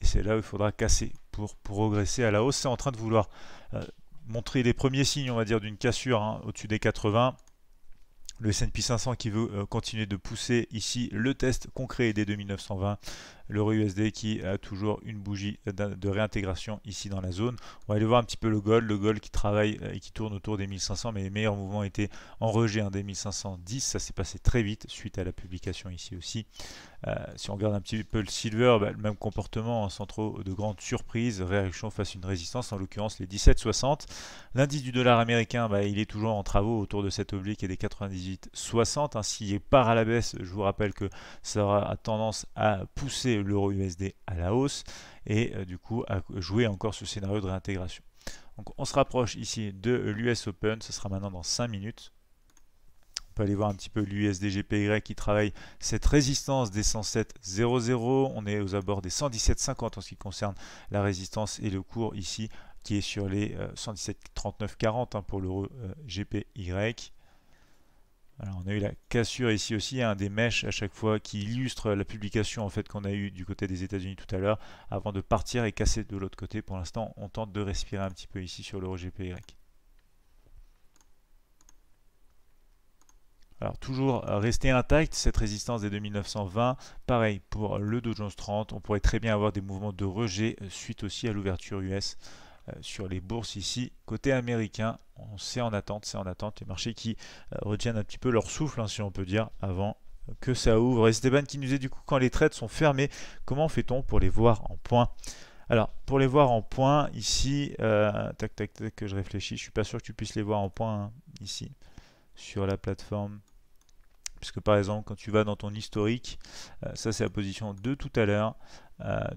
Speaker 1: Et c'est là où il faudra casser pour progresser à la hausse. C'est en train de vouloir euh, montrer les premiers signes, on va dire, d'une cassure hein, au-dessus des 80. Le S&P 500 qui veut euh, continuer de pousser ici le test concret des 2920 l'euro USD qui a toujours une bougie de réintégration ici dans la zone. On va aller voir un petit peu le gold, le gold qui travaille euh, et qui tourne autour des 1500, mais les meilleurs mouvements étaient en rejet un des 1510, ça s'est passé très vite suite à la publication ici aussi. Euh, si on regarde un petit peu le silver, bah, le même comportement hein, sans trop de grandes surprises, réaction face une résistance, en l'occurrence les 17,60. L'indice du dollar américain, bah, il est toujours en travaux autour de cette oblique et des 98,60. Hein. S'il part à la baisse, je vous rappelle que ça aura tendance à pousser l'euro USD à la hausse et euh, du coup à jouer encore ce scénario de réintégration. Donc on se rapproche ici de l'US Open, ce sera maintenant dans 5 minutes. On peut aller voir un petit peu l'usd l'USDGPY qui travaille cette résistance des 107.00. On est aux abords des 117.50 en ce qui concerne la résistance et le cours ici qui est sur les 117.39.40 euh, hein, pour l'euro euh, GPY. Alors on a eu la cassure ici aussi, un des mèches à chaque fois qui illustre la publication en fait qu'on a eu du côté des États-Unis tout à l'heure, avant de partir et casser de l'autre côté. Pour l'instant, on tente de respirer un petit peu ici sur l'euro PY. Alors toujours rester intact cette résistance des 2920. Pareil pour le Dow Jones 30, on pourrait très bien avoir des mouvements de rejet suite aussi à l'ouverture US. Euh, sur les bourses ici. Côté américain, on sait en attente, c'est en attente les marchés qui euh, retiennent un petit peu leur souffle, hein, si on peut dire, avant que ça ouvre. Et Stéban qui nous est du coup quand les trades sont fermés, comment fait-on pour les voir en point alors, pour les voir en point, ici, euh, tac, tac, tac, que je réfléchis, je suis pas sûr que tu puisses les voir en point, hein, ici, sur la plateforme. Puisque par exemple, quand tu vas dans ton historique, ça c'est la position de tout à l'heure,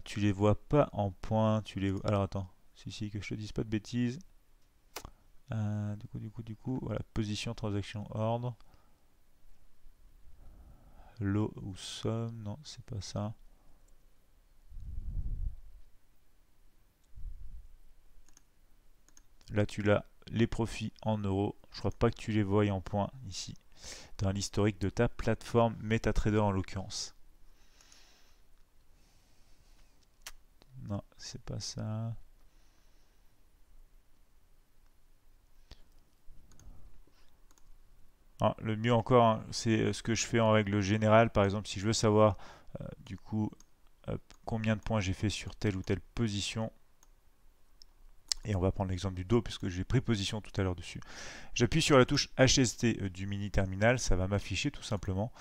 Speaker 1: tu les vois pas en point, tu les... Alors attends, si, si, que je te dise pas de bêtises. Euh, du coup, du coup, du coup, voilà, position, transaction, ordre. Lot ou somme, non, c'est pas ça. Là, tu l'as, les profits en euros. Je crois pas que tu les vois en point ici, dans l'historique de ta plateforme MetaTrader en l'occurrence. Non, c'est pas ça. Hein, le mieux encore, hein, c'est euh, ce que je fais en règle générale. Par exemple, si je veux savoir euh, du coup euh, combien de points j'ai fait sur telle ou telle position. Et on va prendre l'exemple du dos puisque j'ai pris position tout à l'heure dessus. J'appuie sur la touche HST du mini terminal, ça va m'afficher tout simplement.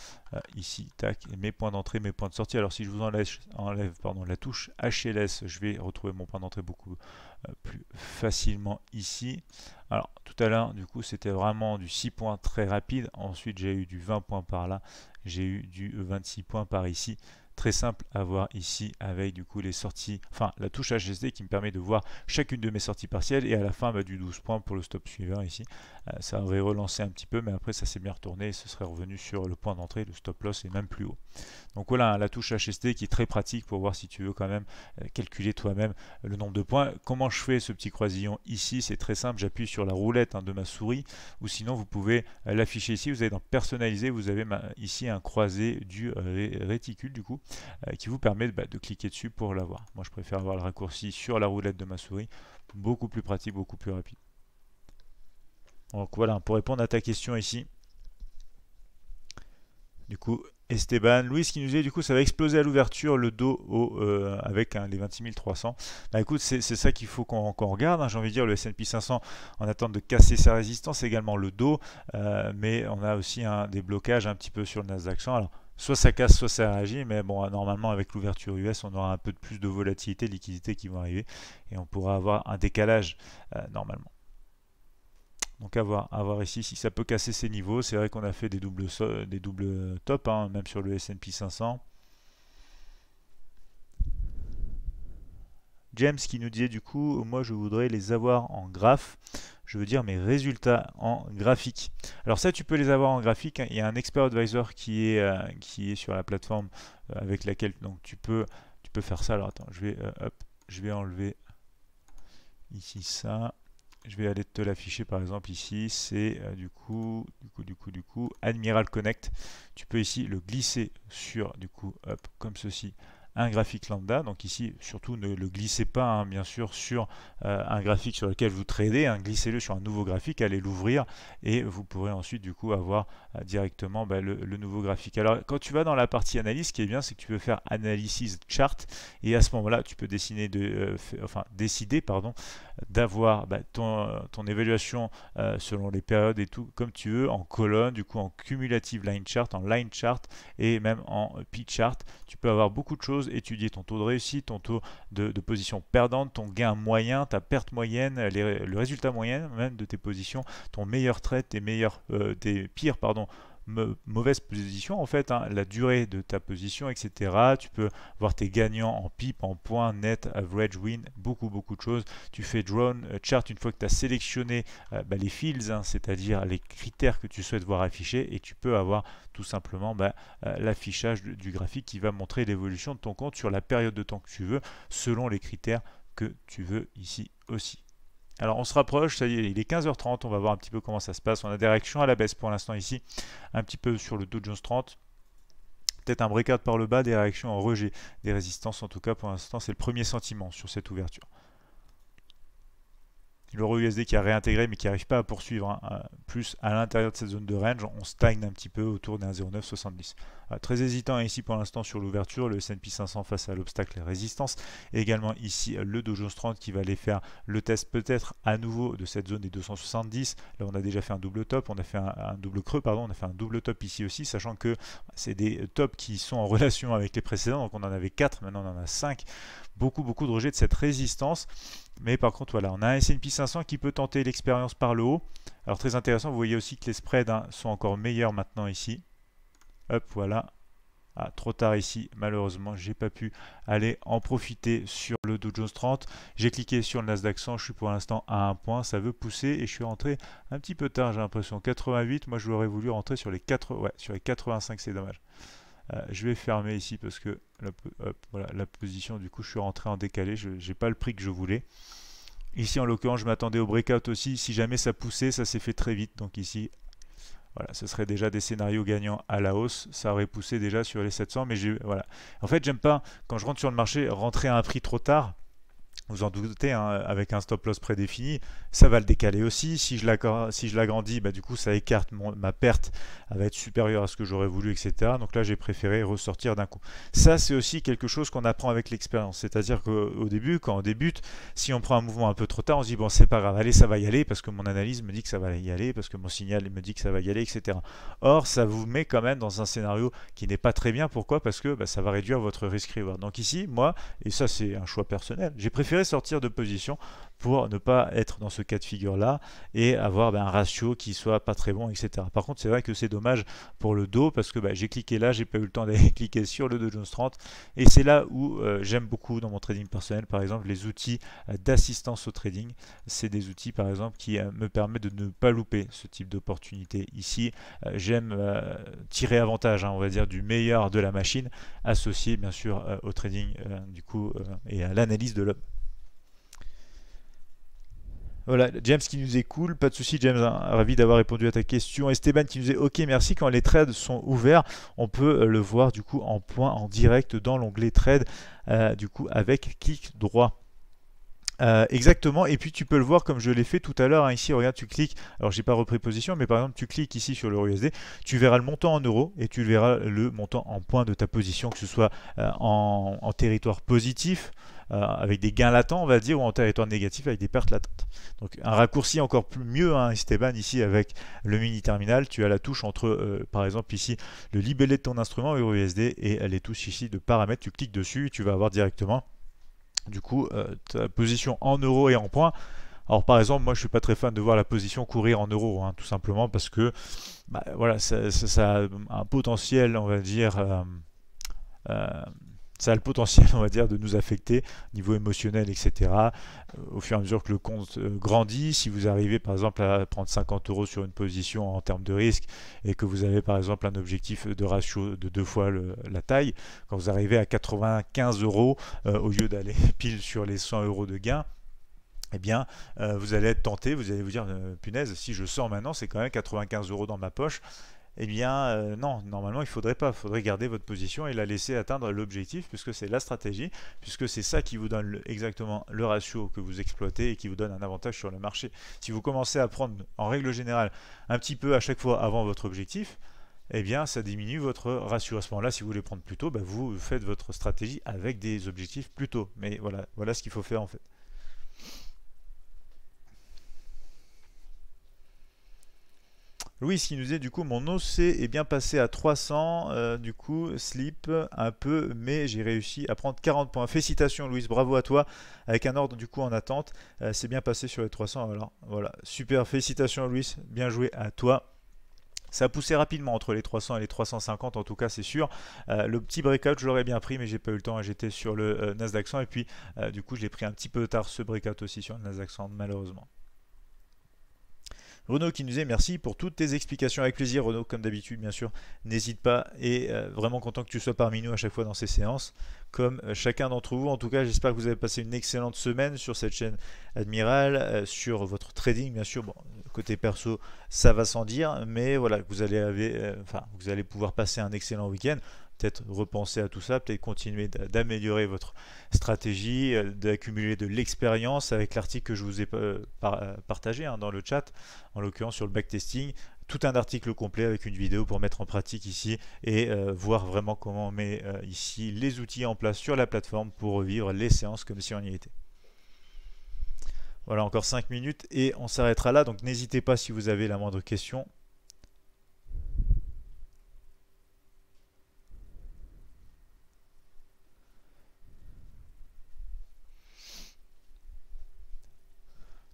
Speaker 1: ici, tac, mes points d'entrée, mes points de sortie. Alors si je vous enlève, enlève pardon, la touche HLS, je vais retrouver mon point d'entrée beaucoup plus facilement ici. Alors tout à l'heure, du coup, c'était vraiment du 6 points très rapide. Ensuite, j'ai eu du 20 points par là. J'ai eu du 26 points par ici très simple à voir ici avec du coup les sorties, enfin la touche HSD qui me permet de voir chacune de mes sorties partielles et à la fin bah, du 12 points pour le stop suivant ici. Euh, ça aurait relancé un petit peu mais après ça s'est bien retourné ce serait revenu sur le point d'entrée, le stop loss et même plus haut. Donc voilà hein, la touche HST qui est très pratique pour voir si tu veux quand même euh, calculer toi-même le nombre de points. Comment je fais ce petit croisillon ici C'est très simple, j'appuie sur la roulette hein, de ma souris ou sinon vous pouvez euh, l'afficher ici, vous allez dans personnaliser, vous avez ici un croisé du réticule du coup euh, qui vous permet bah, de cliquer dessus pour l'avoir. Moi, je préfère avoir le raccourci sur la roulette de ma souris, beaucoup plus pratique, beaucoup plus rapide. Donc voilà, pour répondre à ta question ici, du coup, Esteban, Louis qui nous dit du coup ça va exploser à l'ouverture le dos euh, avec hein, les 26 300. Bah écoute c'est ça qu'il faut qu'on regarde, hein, j'ai envie de dire le S&P 500 en attente de casser sa résistance également le dos, euh, mais on a aussi un hein, des blocages un petit peu sur le Nasdaq 100 soit ça casse, soit ça réagit, mais bon, normalement avec l'ouverture US, on aura un peu de plus de volatilité, de liquidité qui vont arriver, et on pourra avoir un décalage euh, normalement. Donc à voir, ici si ça peut casser ces niveaux. C'est vrai qu'on a fait des doubles, des doubles top hein, même sur le S&P 500. James qui nous disait du coup, moi je voudrais les avoir en graphe je veux dire mes résultats en graphique. Alors ça, tu peux les avoir en graphique. Hein. Il y a un expert advisor qui est, euh, qui est sur la plateforme euh, avec laquelle donc, tu, peux, tu peux faire ça. Alors attends, je vais, euh, je vais enlever ici ça. Je vais aller te l'afficher par exemple ici, c'est du coup, du coup, du coup, du coup, Admiral Connect. Tu peux ici le glisser sur du coup, comme ceci, un graphique lambda. Donc ici, surtout ne le glissez pas, hein, bien sûr, sur euh, un graphique sur lequel vous tradez. Hein. Glissez-le sur un nouveau graphique, allez l'ouvrir et vous pourrez ensuite du coup avoir euh, directement bah, le, nouveau graphique. Alors quand tu vas dans la partie analyse, ce qui est bien, c'est que tu peux faire analysis chart et à ce moment-là, tu peux dessiner de, euh, enfin, décider pardon, d'avoir bah, ton, ton, évaluation selon les périodes et tout comme tu veux en colonne, du coup en cumulative line chart, en line chart et même en P chart. Tu peux avoir beaucoup de choses étudier ton taux de réussite, ton taux de, position perdante, ton gain moyen, ta perte moyenne, le résultat moyen même de tes positions, ton meilleur trait, tes meilleurs, euh, tes pires pardon mauvaise position en fait, hein, la durée de ta position, etc. Tu peux voir tes gagnants en pipe, en point net, average, win, beaucoup beaucoup de choses. Tu fais drone euh, chart une fois que tu as sélectionné euh, bah, les fields, hein, c'est-à-dire les critères que tu souhaites voir affichés et tu peux avoir tout simplement bah, euh, l'affichage du graphique qui va montrer l'évolution de ton compte sur la période de temps que tu veux selon les critères que tu veux ici aussi. Alors on se rapproche, ça y est, il est 15h30, on va voir un petit peu comment ça se passe. On a des réactions à la baisse pour l'instant ici, un petit peu sur le Dow Jones 30. Peut-être un breakout par le bas, des réactions en rejet, des résistances en tout cas pour l'instant, c'est le premier sentiment sur cette ouverture. L'euro USD qui a réintégré mais qui n'arrive pas à poursuivre hein, euh, plus à l'intérieur de cette zone de range, on stagne un petit peu autour d'un 0,970. Euh, très hésitant ici pour l'instant sur l'ouverture, le S&P 500 face à l'obstacle résistance, également ici euh, le Dow Jones 30 qui va aller faire le test peut-être à nouveau de cette zone des 270. Là on a déjà fait un double top, on a fait un, double creux, pardon, on a fait un double top ici aussi, sachant que c'est des tops qui sont en relation avec les précédents, donc on en avait 4, maintenant on en a 5. Beaucoup beaucoup de rejets de cette résistance. Mais par contre, voilà, on a un S&P 500 qui peut tenter l'expérience par le haut. Alors très intéressant, vous voyez aussi que les spreads hein, sont encore meilleurs maintenant ici. Hop, voilà. Ah, trop tard ici, malheureusement, j'ai pas pu aller en profiter sur le Dow Jones 30. J'ai cliqué sur le Nasdaq 100, je suis pour l'instant à un point, ça veut pousser et je suis rentré un petit peu tard, j'ai l'impression 88, moi je l'aurais voulu rentrer sur les 4 sur les 85, c'est dommage. Euh, je vais fermer ici parce que la, position, du coup, je suis rentré en décalé. Je n'ai pas le prix que je voulais. Ici, en l'occurrence, je m'attendais au breakout aussi. Si jamais ça poussait, ça s'est fait très vite. Donc ici, voilà, ce serait déjà des scénarios gagnants à la hausse. Ça aurait poussé déjà sur les 700. Mais voilà. En fait, j'aime pas, quand je rentre sur le marché, rentrer à un prix trop tard vous en doutez, hein, avec un stop loss prédéfini, ça va le décaler aussi. Si je l'agrandis, si bah, du coup, ça écarte ma perte, elle va être supérieure à ce que j'aurais voulu, etc. Donc là, j'ai préféré ressortir d'un coup. Ça, c'est aussi quelque chose qu'on apprend avec l'expérience. C'est-à-dire qu'au début, quand on débute, si on prend un mouvement un peu trop tard, on se dit, bon, c'est pas grave, allez, ça va y aller, parce que mon analyse me dit que ça va y aller, parce que mon signal me dit que ça va y aller, etc. Or, ça vous met quand même dans un scénario qui n'est pas très bien. Pourquoi Parce que bah, ça va réduire votre risk reward. Donc ici, moi, et ça, c'est un choix personnel, j'ai préféré sortir de position pour ne pas être dans ce cas de figure là et avoir ben, un ratio qui soit pas très bon etc par contre c'est vrai que c'est dommage pour le dos parce que ben, j'ai cliqué là j'ai pas eu le temps d'aller cliquer sur le Dow Jones 30 et c'est là où euh, j'aime beaucoup dans mon trading personnel par exemple les outils euh, d'assistance au trading c'est des outils par exemple qui euh, me permettent de ne pas louper ce type d'opportunité ici j'aime tirer avantage hein, on va dire du meilleur de la machine associé bien sûr au trading du coup et à l'analyse de l'homme voilà, James qui nous est cool, pas de souci James, hein. ravi d'avoir répondu à ta question. Esteban qui nous est ok, merci. Quand les trades sont ouverts, on peut euh, le voir du coup en point en direct dans l'onglet trade, euh, du coup avec clic droit. Euh, exactement, et puis tu peux le voir comme je l'ai fait tout à l'heure, hein. ici regarde tu cliques, alors j'ai pas repris position, mais par exemple tu cliques ici sur le USD, tu verras le montant en euros et tu verras le montant en point de ta position, que ce soit en territoire positif, euh, avec des gains latents, on va dire, ou en territoire négatif avec des pertes latentes. Donc un raccourci encore plus mieux, hein, Esteban, ici avec le mini terminal, tu as la touche entre, euh, par exemple, ici, le libellé de ton instrument, EURUSD, et elle est touches ici de paramètres. Tu cliques dessus tu vas avoir directement, du coup, euh, ta position en euros et en points. Alors par exemple, moi je suis pas très fan de voir la position courir en euros, hein, tout simplement parce que bah, voilà, ça, ça, a un potentiel, on va dire, ça a le potentiel, on va dire, de nous affecter niveau émotionnel, etc. Euh, au fur et à mesure que le compte euh, grandit, si vous arrivez par exemple à prendre 50 euros sur une position en termes de risque et que vous avez par exemple un objectif de ratio de deux fois la taille, quand vous arrivez à 95 euros euh, au lieu d'aller pile sur les 100 euros de gain, eh bien, vous allez être tenté, vous allez vous dire, punaise, si je sors maintenant, c'est quand même 95 euros dans ma poche eh bien euh, non, normalement il faudrait pas, il faudrait garder votre position et la laisser atteindre l'objectif puisque c'est la stratégie, puisque c'est ça qui vous donne exactement le ratio que vous exploitez et qui vous donne un avantage sur le marché. Si vous commencez à prendre en règle générale un petit peu à chaque fois avant votre objectif, eh bien ça diminue votre ratio. À ce moment-là, si vous voulez prendre plus tôt, bah, vous faites votre stratégie avec des objectifs plus tôt. Mais voilà, voilà ce qu'il faut faire en fait. Louis qui nous est, du coup mon OC est bien passé à 300, euh, du coup slip un peu, mais j'ai réussi à prendre 40 points. Félicitations Louis, bravo à toi, avec un ordre du coup en attente, euh, c'est bien passé sur les 300. Alors voilà, super, félicitations Louis, bien joué à toi. Ça a poussé rapidement entre les 300 et les 350, en tout cas, c'est sûr. Euh, le petit breakout, je l'aurais bien pris, mais j'ai pas eu le temps. Hein. J'étais sur le Nasdaq 100 et puis, du coup, je l'ai pris un petit peu tard ce breakout aussi sur le Nasdaq 100, malheureusement. Renaud qui nous est merci pour toutes tes explications. Avec plaisir, Renaud, comme d'habitude, bien sûr. N'hésite pas et euh, vraiment content que tu sois parmi nous à chaque fois dans ces séances, comme euh, chacun d'entre vous. En tout cas, j'espère que vous avez passé une excellente semaine sur cette chaîne Admiral, euh, sur votre trading, bien sûr. Bon, côté perso, ça va sans dire, mais voilà, vous allez, enfin, vous allez pouvoir passer un excellent week-end peut-être repenser à tout ça, peut-être continuer d'améliorer votre stratégie, euh, d'accumuler de l'expérience avec l'article que je vous ai partagé hein, dans le chat, en l'occurrence sur le backtesting, tout un article complet avec une vidéo pour mettre en pratique ici et euh, voir vraiment comment on met euh, ici les outils en place sur la plateforme pour vivre les séances comme si on y était. Voilà, encore 5 minutes et on s'arrêtera là. Donc n'hésitez pas si vous avez la moindre question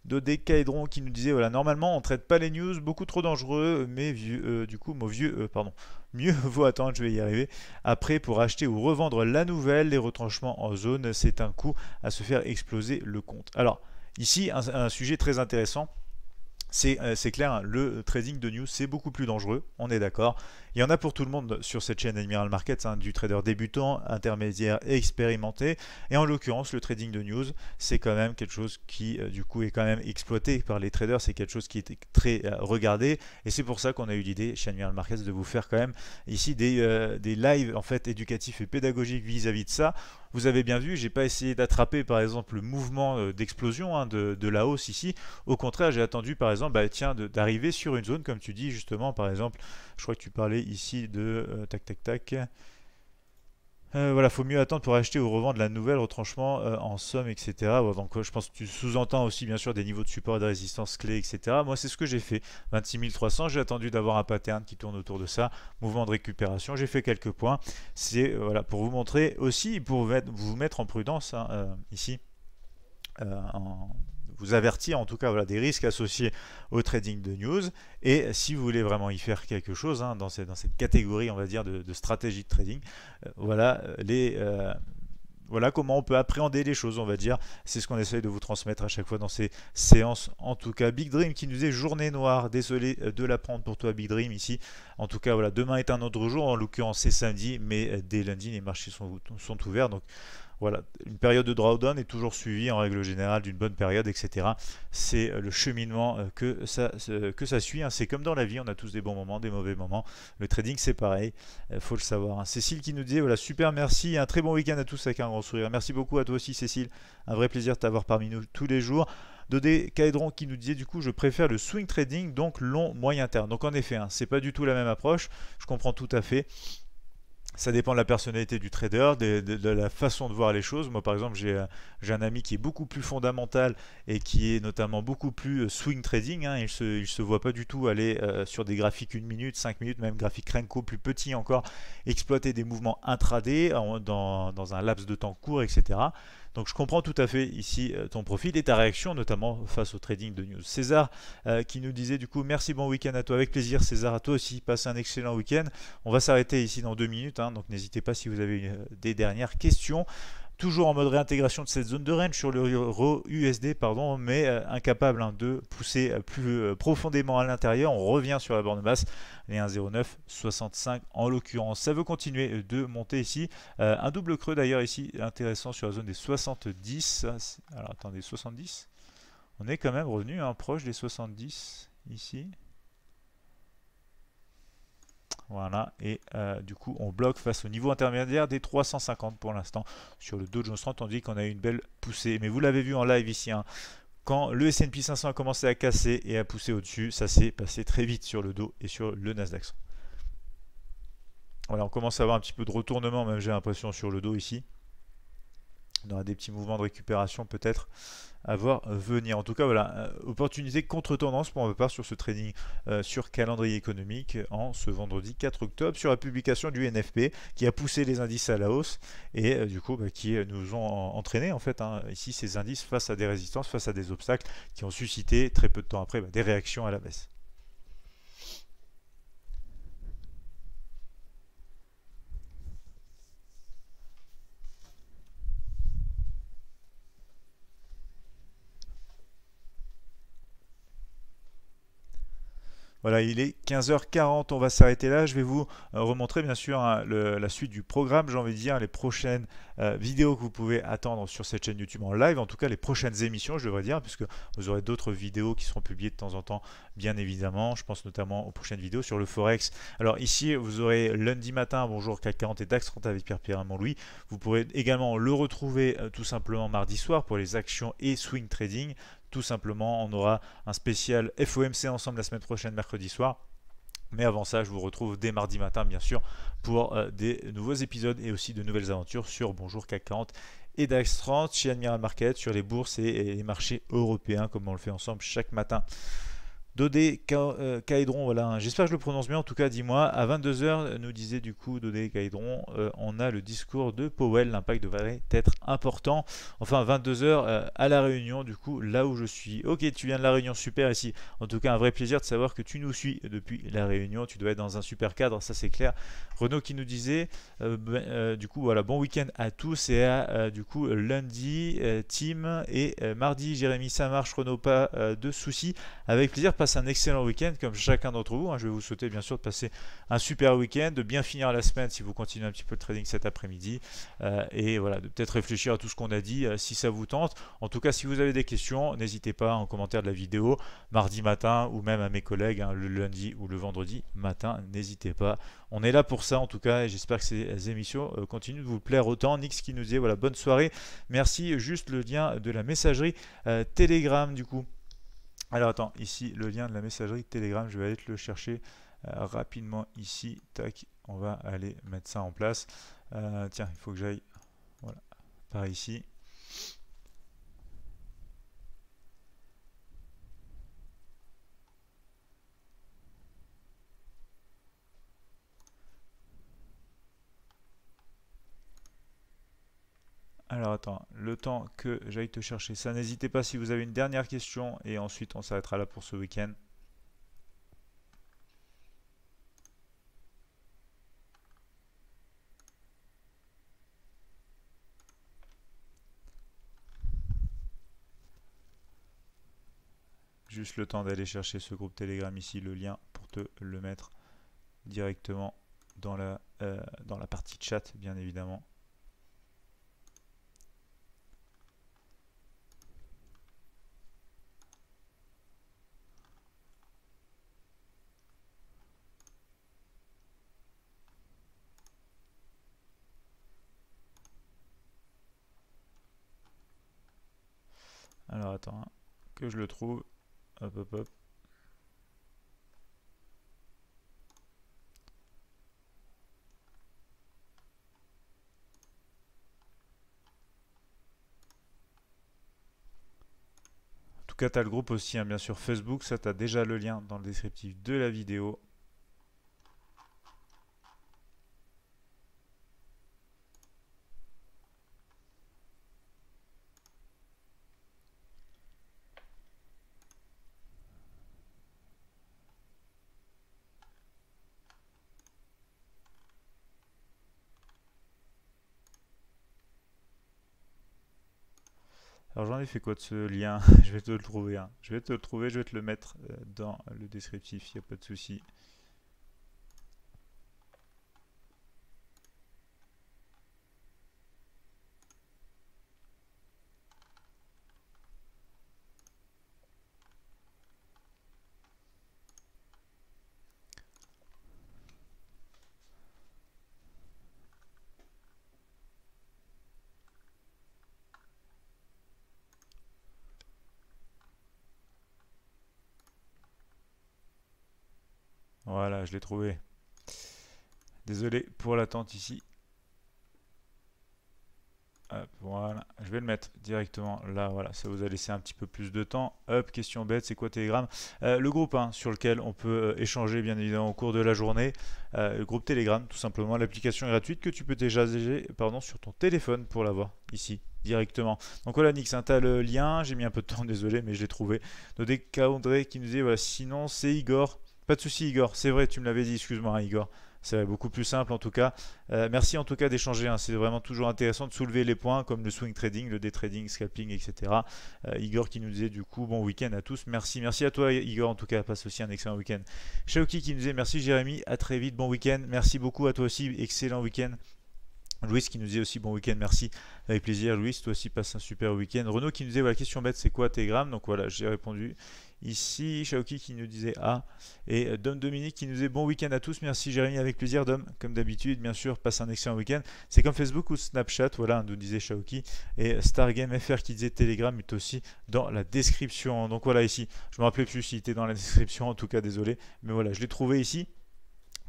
Speaker 1: de qui nous disait voilà normalement on traite pas les news beaucoup trop dangereux mais vieux, euh, du coup mon vieux euh, pardon mieux vaut attendre je vais y arriver après pour acheter ou revendre la nouvelle les retranchements en zone c'est un coup à se faire exploser le compte alors ici un, sujet très intéressant euh, c'est clair, le trading de news, c'est beaucoup plus dangereux, on est d'accord. Il y en a pour tout le monde sur cette chaîne Admiral Markets, hein, du trader débutant, intermédiaire et expérimenté. Et en l'occurrence, le trading de news, c'est quand même quelque chose qui, euh, du coup, est quand même exploité par les traders. C'est quelque chose qui est très euh, regardé. Et c'est pour ça qu'on a eu l'idée chez Admiral Markets de vous faire quand même ici euh, des, lives en fait éducatifs et pédagogiques vis-à-vis de ça. Vous avez bien vu, j'ai pas essayé d'attraper par exemple le mouvement d'explosion hein, de, la hausse ici. Au contraire, j'ai attendu par exemple, bah, tiens, d'arriver sur une zone comme tu dis justement, par exemple, je crois que tu parlais ici de euh, tac tac tac. Euh, voilà, faut mieux attendre pour acheter ou revendre la nouvelle retranchement euh, en somme, etc. donc je pense que tu sous-entends aussi bien sûr des niveaux de support et de résistance clés, etc. Moi c'est ce que j'ai fait. 26300 j'ai attendu d'avoir un pattern qui tourne autour de ça, mouvement de récupération, j'ai fait quelques points. C'est voilà pour vous montrer aussi, pour vous mettre en prudence hein, ici. En, vous avertir en tout cas voilà, des risques associés au trading de news. Et si vous voulez vraiment y faire quelque chose hein, dans, cette, catégorie, on va dire, de, stratégie de trading, euh, voilà euh, les euh, voilà comment on peut appréhender les choses, on va dire. C'est ce qu'on essaye de vous transmettre à chaque fois dans ces séances. En tout cas, Big Dream qui nous est journée noire. Désolé de l'apprendre pour toi, Big Dream, ici. En tout cas, voilà, demain est un autre jour. En l'occurrence, c'est samedi, mais dès lundi, les marchés sont, sont ouverts. Donc, voilà, une période de drawdown est toujours suivie en règle générale d'une bonne période, etc. C'est euh, le cheminement euh, que ça, que ça suit. Hein. C'est comme dans la vie, on a tous des bons moments, des mauvais moments. Le trading, c'est pareil, euh, faut le savoir. Hein. Cécile qui nous dit, voilà, super, merci, un très bon week-end à tous avec un grand sourire. Merci beaucoup à toi aussi, Cécile. Un vrai plaisir de t'avoir parmi nous tous les jours. Dodé Caedron qui nous disait du coup je préfère le swing trading donc long moyen terme. Donc en effet, ce hein, c'est pas du tout la même approche, je comprends tout à fait ça dépend de la personnalité du trader, de, la façon de voir les choses. Moi, par exemple, euh, j'ai un ami qui est beaucoup plus fondamental et qui est notamment beaucoup plus euh, swing trading. Hein. Il ne se, voit pas du tout aller euh, sur des graphiques 1 minute, 5 minutes, même graphique Renko plus petit encore, exploiter des mouvements intraday dans un laps de temps court, etc. Donc je comprends tout à fait ici euh, ton profil et ta réaction, notamment face au trading de News César, euh, qui nous disait du coup merci, bon week-end à toi, avec plaisir César, à toi aussi, passe un excellent week-end. On va s'arrêter ici dans deux minutes, hein. donc n'hésitez pas si vous avez euh, des dernières questions. Toujours en mode réintégration de cette zone de range sur le euro USD, pardon, mais euh, incapable hein, de pousser euh, plus euh, profondément à l'intérieur. On revient sur la borne basse, les 1,0965 en l'occurrence. Ça veut continuer de monter ici. un double creux d'ailleurs ici, intéressant sur la zone des 70. Alors attendez, 70 On est quand même revenu un hein, proche des 70 ici. Voilà, et euh, du coup, on bloque face au niveau intermédiaire des 350 pour l'instant sur le Dow Jones 30, tandis qu'on a eu une belle poussée. Mais vous l'avez vu en live ici, hein. quand le S&P 500 a commencé à casser et à pousser au-dessus, ça s'est passé très vite sur le dos et sur le Nasdaq. Voilà, on commence à avoir un petit peu de retournement, même j'ai l'impression, sur le dos ici. On aura des petits mouvements de récupération peut-être à voir venir. En tout cas, voilà, euh, opportunité contre-tendance pour ma part sur ce trading euh, sur calendrier économique en ce vendredi 4 octobre sur la publication du NFP qui a poussé les indices à la hausse et euh, du coup bah, qui nous ont entraîné en fait hein. ici ces indices face à des résistances, face à des obstacles qui ont suscité très peu de temps après bah, des réactions à la baisse. Voilà, il est 15h40, on va s'arrêter là. Je vais vous euh, remontrer bien sûr hein, la suite du programme, j'ai envie de dire, les prochaines euh, vidéos que vous pouvez attendre sur cette chaîne YouTube en live, en tout cas les prochaines émissions, je devrais dire, puisque vous aurez d'autres vidéos qui seront publiées de temps en temps, bien évidemment. Je pense notamment aux prochaines vidéos sur le Forex. Alors ici, vous aurez lundi matin, bonjour CAC 40 et DAX 30 avec Pierre Pierre Montlouis. Vous pourrez également le retrouver euh, tout simplement mardi soir pour les actions et swing trading tout simplement. On aura un spécial FOMC ensemble la semaine prochaine, mercredi soir. Mais avant ça, je vous retrouve dès mardi matin, bien sûr, pour euh, des nouveaux épisodes et aussi de nouvelles aventures sur Bonjour CAC 40 et DAX 30 chez Admiral Market, sur les bourses et les marchés européens, comme on le fait ensemble chaque matin. Dodé euh, Caédron, voilà, hein. j'espère que je le prononce bien, en tout cas dis-moi, à 22h, nous disait du coup Dodé Caédron, euh, on a le discours de Powell, l'impact devrait être important, enfin 22h euh, à La Réunion, du coup, là où je suis. Ok, tu viens de La Réunion, super ici, en tout cas un vrai plaisir de savoir que tu nous suis depuis La Réunion, tu dois être dans un super cadre, ça c'est clair. Renaud qui nous disait, ben, du coup, voilà, bon week-end à tous et à du coup lundi, Tim, et mardi, Jérémy, ça marche, Renaud, pas de soucis, avec plaisir, un excellent week-end comme chacun d'entre vous. Hein. Je vais vous souhaiter bien sûr de passer un super week-end, de bien finir la semaine si vous continuez un petit peu le trading cet après-midi. Euh, et voilà, de peut-être réfléchir à tout ce qu'on a dit euh, si ça vous tente. En tout cas, si vous avez des questions, n'hésitez pas en commentaire de la vidéo mardi matin ou même à mes collègues hein, le lundi ou le vendredi matin. N'hésitez pas. On est là pour ça en tout cas et j'espère que ces émissions euh, continuent de vous plaire autant. Nix qui nous dit voilà, bonne soirée. Merci. Juste le lien de la messagerie Telegram du coup. Alors attends, ici le lien de la messagerie Telegram, je vais aller te le chercher euh, rapidement ici. Tac, on va aller mettre ça en place. Euh, tiens, il faut que j'aille voilà, par ici. Alors attends, le temps que j'aille te chercher ça, n'hésitez pas si vous avez une dernière question et ensuite on s'arrêtera là pour ce week-end. Juste le temps d'aller chercher ce groupe Telegram ici, le lien pour te le mettre directement dans la, euh, dans la partie chat bien évidemment. Alors attends, hein. que je le trouve. Hop, hop, hop. En tout cas, tu as le groupe aussi, hein. bien sûr, Facebook, ça, tu déjà le lien dans le descriptif de la vidéo. Alors j'en ai fait quoi de ce lien Je vais te le trouver. Hein. Je vais te le trouver, je vais te le mettre euh, dans le descriptif, il n'y a pas de souci. je l'ai trouvé. Désolé pour l'attente ici. voilà, je vais le mettre directement là, voilà, ça vous a laissé un petit peu plus de temps. up question bête, c'est quoi Telegram euh, Le groupe hein, sur lequel on peut euh, échanger bien évidemment au cours de la journée, euh, le groupe Telegram, tout simplement, l'application gratuite que tu peux déjà pardon, sur ton téléphone pour l'avoir ici directement. Donc voilà Nix, tu hein, t'as le lien, j'ai mis un peu de temps, désolé, mais je l'ai trouvé. des André qui nous dit, voilà, sinon c'est Igor pas de souci, Igor. C'est vrai, tu me l'avais dit. Excuse-moi, hein, Igor. C'est beaucoup plus simple en tout cas. Euh, merci en tout cas d'échanger. Hein. C'est vraiment toujours intéressant de soulever les points comme le swing trading, le day trading, scalping, etc. Euh, Igor qui nous disait du coup bon week-end à tous. Merci, merci à toi Igor en tout cas. Passe aussi un excellent week-end. Shaoki qui nous disait merci Jérémy. À très vite, bon week-end. Merci beaucoup à toi aussi. Excellent week-end. Louis qui nous dit aussi bon week-end, merci, avec plaisir. Louis, toi aussi passe un super week-end. Renaud qui nous dit voilà, question bête, c'est quoi Telegram Donc voilà, j'ai répondu ici. Shaoki qui nous disait ah. Et euh, Dom Dominique qui nous disait bon week-end à tous, merci Jérémy, avec plaisir. Dom, comme d'habitude, bien sûr, passe un excellent week-end. C'est comme Facebook ou Snapchat, voilà, nous disait Shaoki. Et euh, game FR qui disait Telegram est aussi dans la description. Donc voilà, ici, je me rappelais plus s'il était dans la description, en tout cas, désolé. Mais voilà, je l'ai trouvé ici.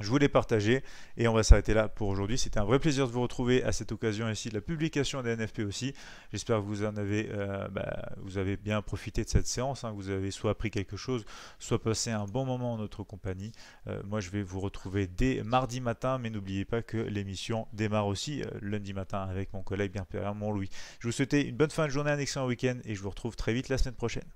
Speaker 1: Je vous l'ai partagé et on va s'arrêter là pour aujourd'hui. C'était un vrai plaisir de vous retrouver à cette occasion ici de la publication des NFP aussi. J'espère que vous en avez, euh, bah, vous avez bien profité de cette séance. Hein. Vous avez soit appris quelque chose, soit passé un bon moment en notre compagnie. Euh, moi, je vais vous retrouver dès mardi matin, mais n'oubliez pas que l'émission démarre aussi euh, lundi matin avec mon collègue bien père, mon Louis. Je vous souhaite une bonne fin de journée, un excellent week-end et je vous retrouve très vite la semaine prochaine.